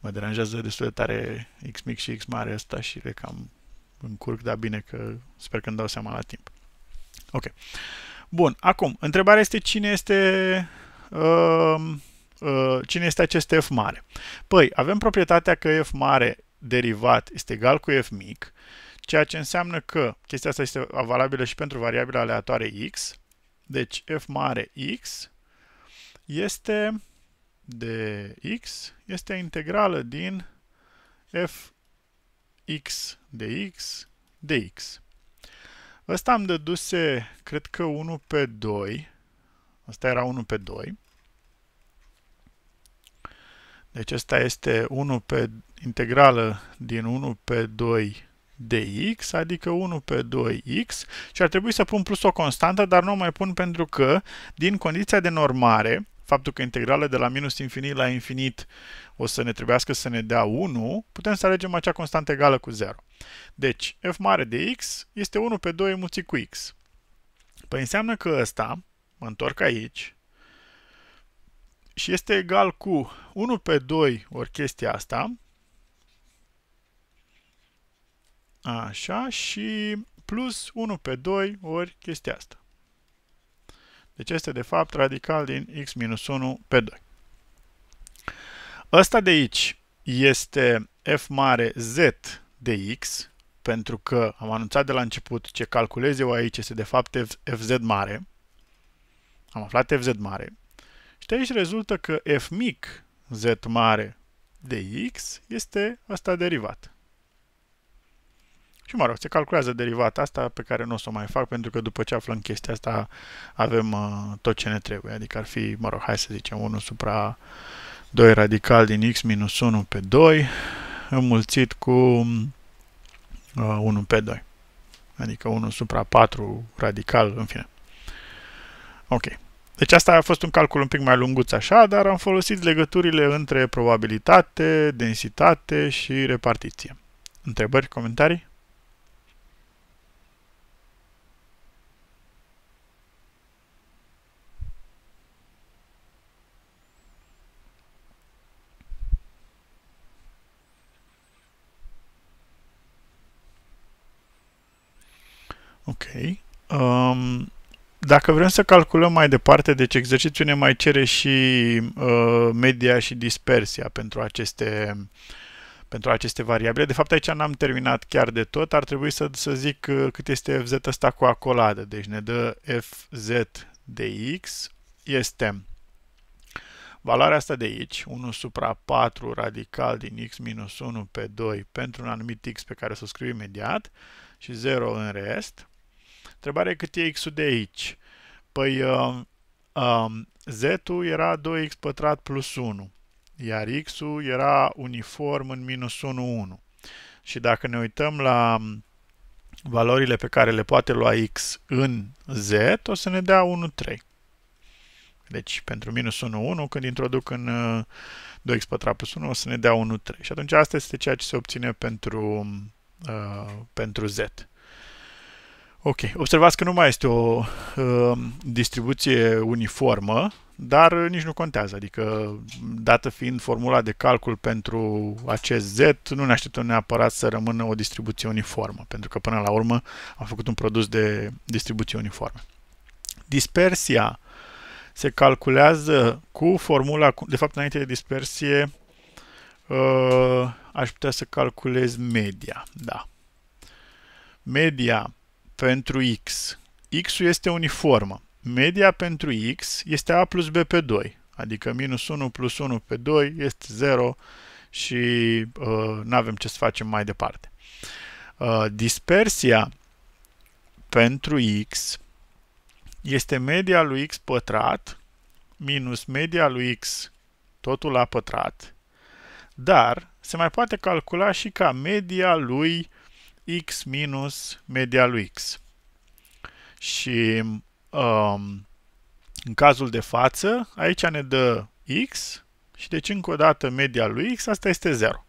mă deranjează destul de tare X mic și X mare ăsta și le cam încurc, dar bine că sper că îmi dau seama la timp. Ok. Bun, acum, întrebarea este cine este uh, uh, cine este acest f mare. Păi, avem proprietatea că f mare derivat este egal cu f mic, ceea ce înseamnă că chestia asta este valabilă și pentru variabile aleatoare x. Deci f mare x este de x este integrală din fx de x dx. Ăsta am dăduse, cred că 1 pe 2. Ăsta era 1 pe 2. Deci ăsta este 1 pe integrală din 1 pe 2 dx, adică 1 pe 2x și ar trebui să pun plus o constantă, dar nu o mai pun pentru că din condiția de normare faptul că integrale de la minus infinit la infinit o să ne trebuiască să ne dea 1, putem să alegem acea constantă egală cu 0. Deci, f mare de x este 1 pe 2 mulțit cu x. Păi înseamnă că ăsta, mă întorc aici, și este egal cu 1 pe 2 ori chestia asta, așa, și plus 1 pe 2 ori chestia asta. Deci este de fapt radical din x minus 1 pe 2. Ăsta de aici este f mare z de x, pentru că am anunțat de la început ce calculez eu aici este de fapt fz mare. Am aflat fz mare. Și de aici rezultă că f mic z mare de x este asta derivat. Și mă rog, se calculează derivata asta pe care nu o să o mai fac pentru că după ce aflăm chestia asta avem uh, tot ce ne trebuie. Adică ar fi, mă rog, hai să zicem 1 supra 2 radical din x minus 1 pe 2 înmulțit cu uh, 1 pe 2. Adică 1 supra 4 radical, în fine. Ok. Deci asta a fost un calcul un pic mai lunguț așa, dar am folosit legăturile între probabilitate, densitate și repartiție. Întrebări, comentarii? Ok. Um, dacă vrem să calculăm mai departe, deci exercițiul ne mai cere și uh, media și dispersia pentru aceste, pentru aceste variabile. De fapt, aici n-am terminat chiar de tot. Ar trebui să, să zic uh, cât este fz ăsta cu acoladă. Deci ne dă fz de x este valoarea asta de aici, 1 supra 4 radical din x minus 1 pe 2 pentru un anumit x pe care o să scriu imediat și 0 în rest Întrebarea e cât e x-ul de aici. Păi uh, uh, z-ul era 2x pătrat plus 1, iar x-ul era uniform în minus 1, 1. Și dacă ne uităm la um, valorile pe care le poate lua x în z, o să ne dea 1, 3. Deci pentru minus 1, 1, când introduc în 2x uh, pătrat plus 1, o să ne dea 1, 3. Și atunci asta este ceea ce se obține pentru, uh, pentru z. Ok, observați că nu mai este o uh, distribuție uniformă, dar nici nu contează. Adică, dată fiind formula de calcul pentru acest Z, nu ne așteptăm neapărat să rămână o distribuție uniformă, pentru că până la urmă am făcut un produs de distribuție uniformă. Dispersia se calculează cu formula, de fapt înainte de dispersie, uh, aș putea să calculez media, da. Media pentru X. X-ul este uniformă. Media pentru X este A plus B pe 2, adică minus 1 plus 1 pe 2 este 0 și uh, nu avem ce să facem mai departe. Uh, dispersia pentru X este media lui X pătrat minus media lui X totul la pătrat, dar se mai poate calcula și ca media lui uh, x minus media lui x. Și um, în cazul de față, aici ne dă x și deci încă o dată media lui x, asta este 0.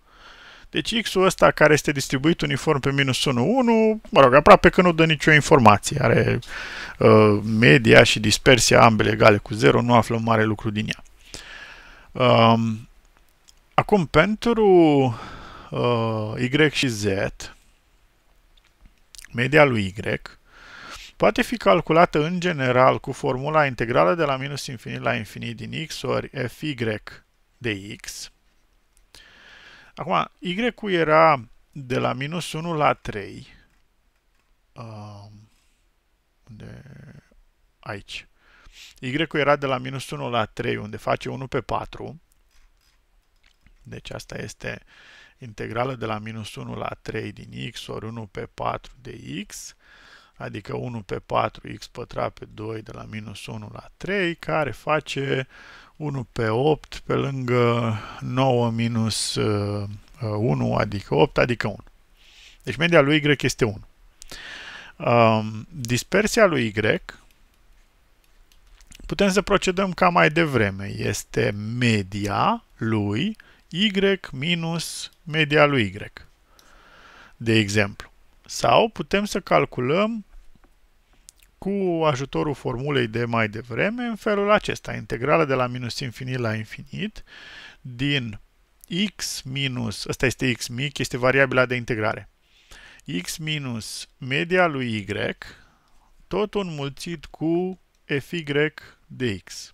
Deci x-ul ăsta care este distribuit uniform pe minus 1, 1, mă rog, aproape că nu dă nicio informație. Are uh, media și dispersia ambele egale cu 0, nu aflăm mare lucru din ea. Um, acum, pentru uh, y și z, media lui Y, poate fi calculată în general cu formula integrală de la minus infinit la infinit din x ori fy de x. Acum, y-ul era de la minus 1 la 3, Uh, um, unde? aici. Y-ul era de la minus 1 la 3, unde face 1 pe 4. Deci asta este uh, integrală de la minus 1 la 3 din x ori 1 pe 4 de x, adică 1 pe 4 x pătrat pe 2 de la minus 1 la 3, care face 1 pe 8 pe lângă 9 minus 1, uh, adică 8, adică 1. Deci media lui Y este 1. Um, dispersia lui Y putem să procedăm ca mai devreme. Este media lui Y minus media lui Y, de exemplu. Sau putem să calculăm cu ajutorul formulei de mai devreme în felul acesta, integrală de la minus infinit la infinit din x minus, ăsta este x mic, este variabila de integrare, x minus media lui y, tot înmulțit cu fy de x.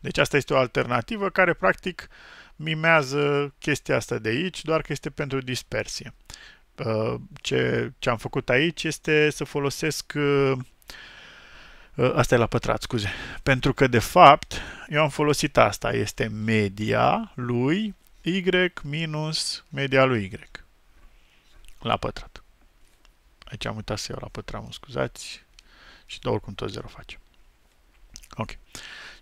Deci asta este o alternativă care practic mimează chestia asta de aici, doar că este pentru dispersie. Uh, ce, ce am făcut aici este să folosesc... Uh, uh, asta e la pătrat, scuze. Pentru că, de fapt, eu am folosit asta. Este media lui y minus media lui y. La pătrat. Aici am uitat să iau la pătrat, mă scuzați. Și oricum tot zero face. Ok.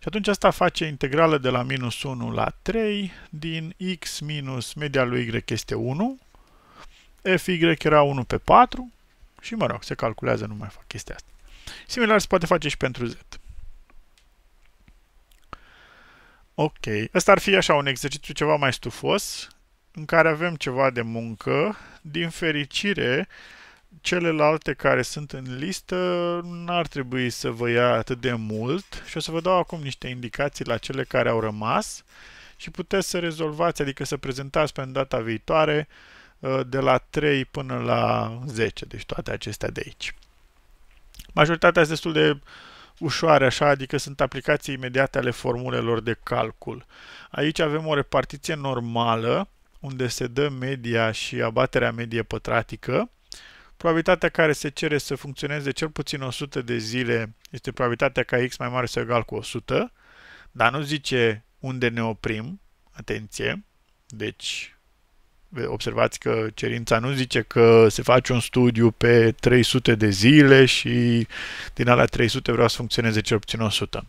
Și atunci asta face integrală de la minus 1 la 3 din x minus media lui y este 1, fy era 1 pe 4 și mă rog, se calculează, nu mai fac chestia asta. Similar se poate face și pentru z. Ok, ăsta ar fi așa un exercițiu ceva mai stufos, în care avem ceva de muncă. Din fericire, celelalte care sunt în listă n-ar trebui să vă ia atât de mult și o să vă dau acum niște indicații la cele care au rămas și puteți să rezolvați, adică să prezentați pe data viitoare uh, de la 3 până la 10, deci toate acestea de aici. Majoritatea sunt destul de ușoare, așa, adică sunt aplicații imediate ale formulelor de calcul. Aici avem o repartiție normală, unde se dă media și abaterea medie pătratică, Probabilitatea care se cere să funcționeze cel puțin 100 de zile este probabilitatea ca x mai mare sau egal cu 100, dar nu zice unde ne oprim, atenție, deci observați că cerința nu zice că se face un studiu pe 300 de zile și din alea 300 vreau să funcționeze cel puțin 100.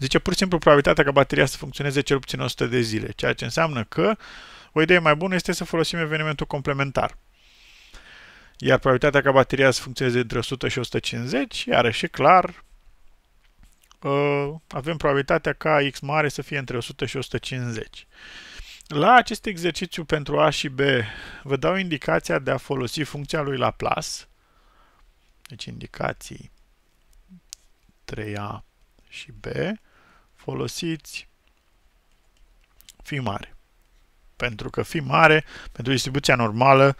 Zice pur și simplu probabilitatea ca bateria să funcționeze cel puțin 100 de zile, ceea ce înseamnă că o idee mai bună este să folosim evenimentul complementar iar probabilitatea ca bateria să funcționeze între 100 și 150, iarăși e clar, uh, avem probabilitatea ca X mare să fie între 100 și 150. La acest exercițiu pentru A și B vă dau indicația de a folosi funcția lui Laplace, deci indicații 3A și B, folosiți fi mare. Pentru că fi mare, pentru distribuția normală,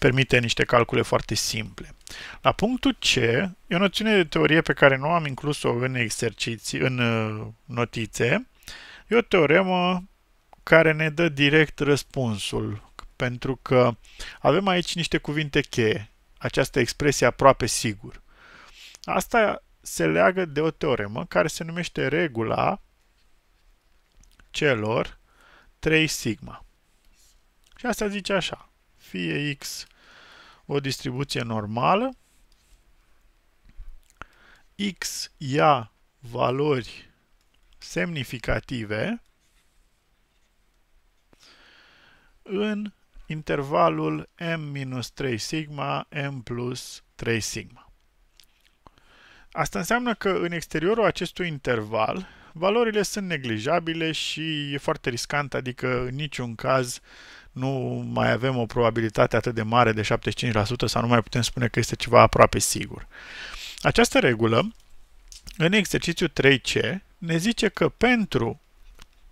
permite niște calcule foarte simple. La punctul C, e o noțiune de teorie pe care nu am inclus-o în exerciții, în uh, notițe. E o teoremă care ne dă direct răspunsul, pentru că avem aici niște cuvinte cheie, această expresie aproape sigur. Asta se leagă de o teoremă care se numește regula celor 3 sigma. Și asta zice așa, fie x o distribuție normală. X ia valori semnificative în intervalul M-3 sigma, M plus 3 sigma. Asta înseamnă că în exteriorul acestui interval valorile sunt neglijabile și e foarte riscant, adică în niciun caz nu mai avem o probabilitate atât de mare de 75% sau nu mai putem spune că este ceva aproape sigur. Această regulă, în exercițiu 3C, ne zice că pentru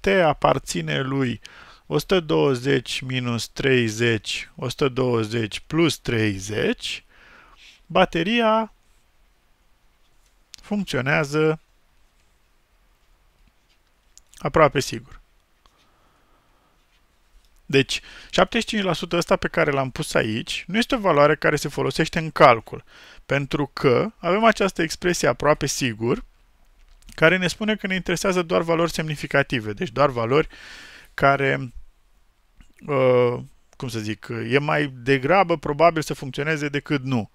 T aparține lui 120 minus 30, 120 plus 30, bateria funcționează aproape sigur. Deci, 75% ăsta pe care l-am pus aici nu este o valoare care se folosește în calcul, pentru că avem această expresie aproape sigur, care ne spune că ne interesează doar valori semnificative, deci doar valori care, uh, cum să zic, e mai degrabă probabil să funcționeze decât nu.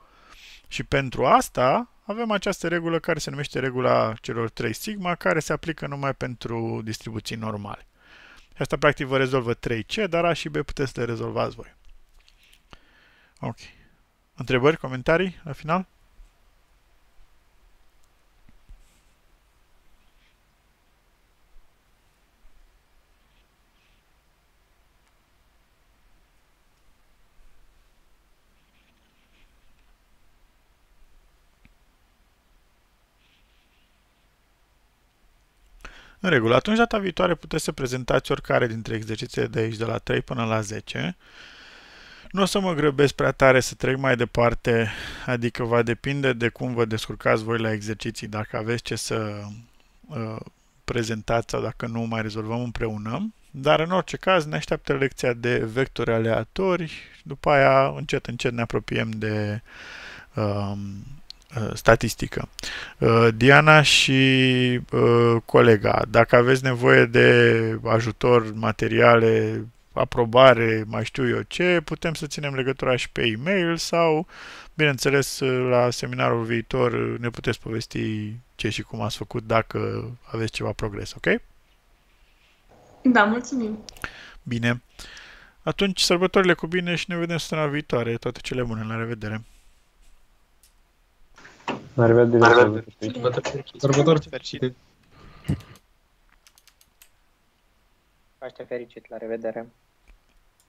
Și pentru asta avem această regulă care se numește regula celor 3 sigma, care se aplică numai pentru distribuții normale. Asta practic vă rezolvă 3C, dar A și B puteți să le rezolvați voi. Ok. Întrebări, comentarii la final? În regulă, atunci data viitoare puteți să prezentați oricare dintre exercițiile de aici, de la 3 până la 10. Nu o să mă grăbesc prea tare să trec mai departe, adică va depinde de cum vă descurcați voi la exerciții, dacă aveți ce să uh, prezentați sau dacă nu mai rezolvăm împreună. Dar în orice caz ne așteaptă lecția de vectori aleatori, după aia încet încet ne apropiem de uh, Uh, statistică. Uh, Diana și uh, colega, dacă aveți nevoie de ajutor, materiale, aprobare, mai știu eu ce, putem să ținem legătura și pe e-mail sau, bineînțeles, la seminarul viitor ne puteți povesti ce și cum ați făcut dacă aveți ceva progres, ok? Da, mulțumim! Bine! Atunci, sărbătorile cu bine și ne vedem săptămâna viitoare. Toate cele bune, la revedere! N-ar avea de Sărbători fericite! Paște fericit, la revedere!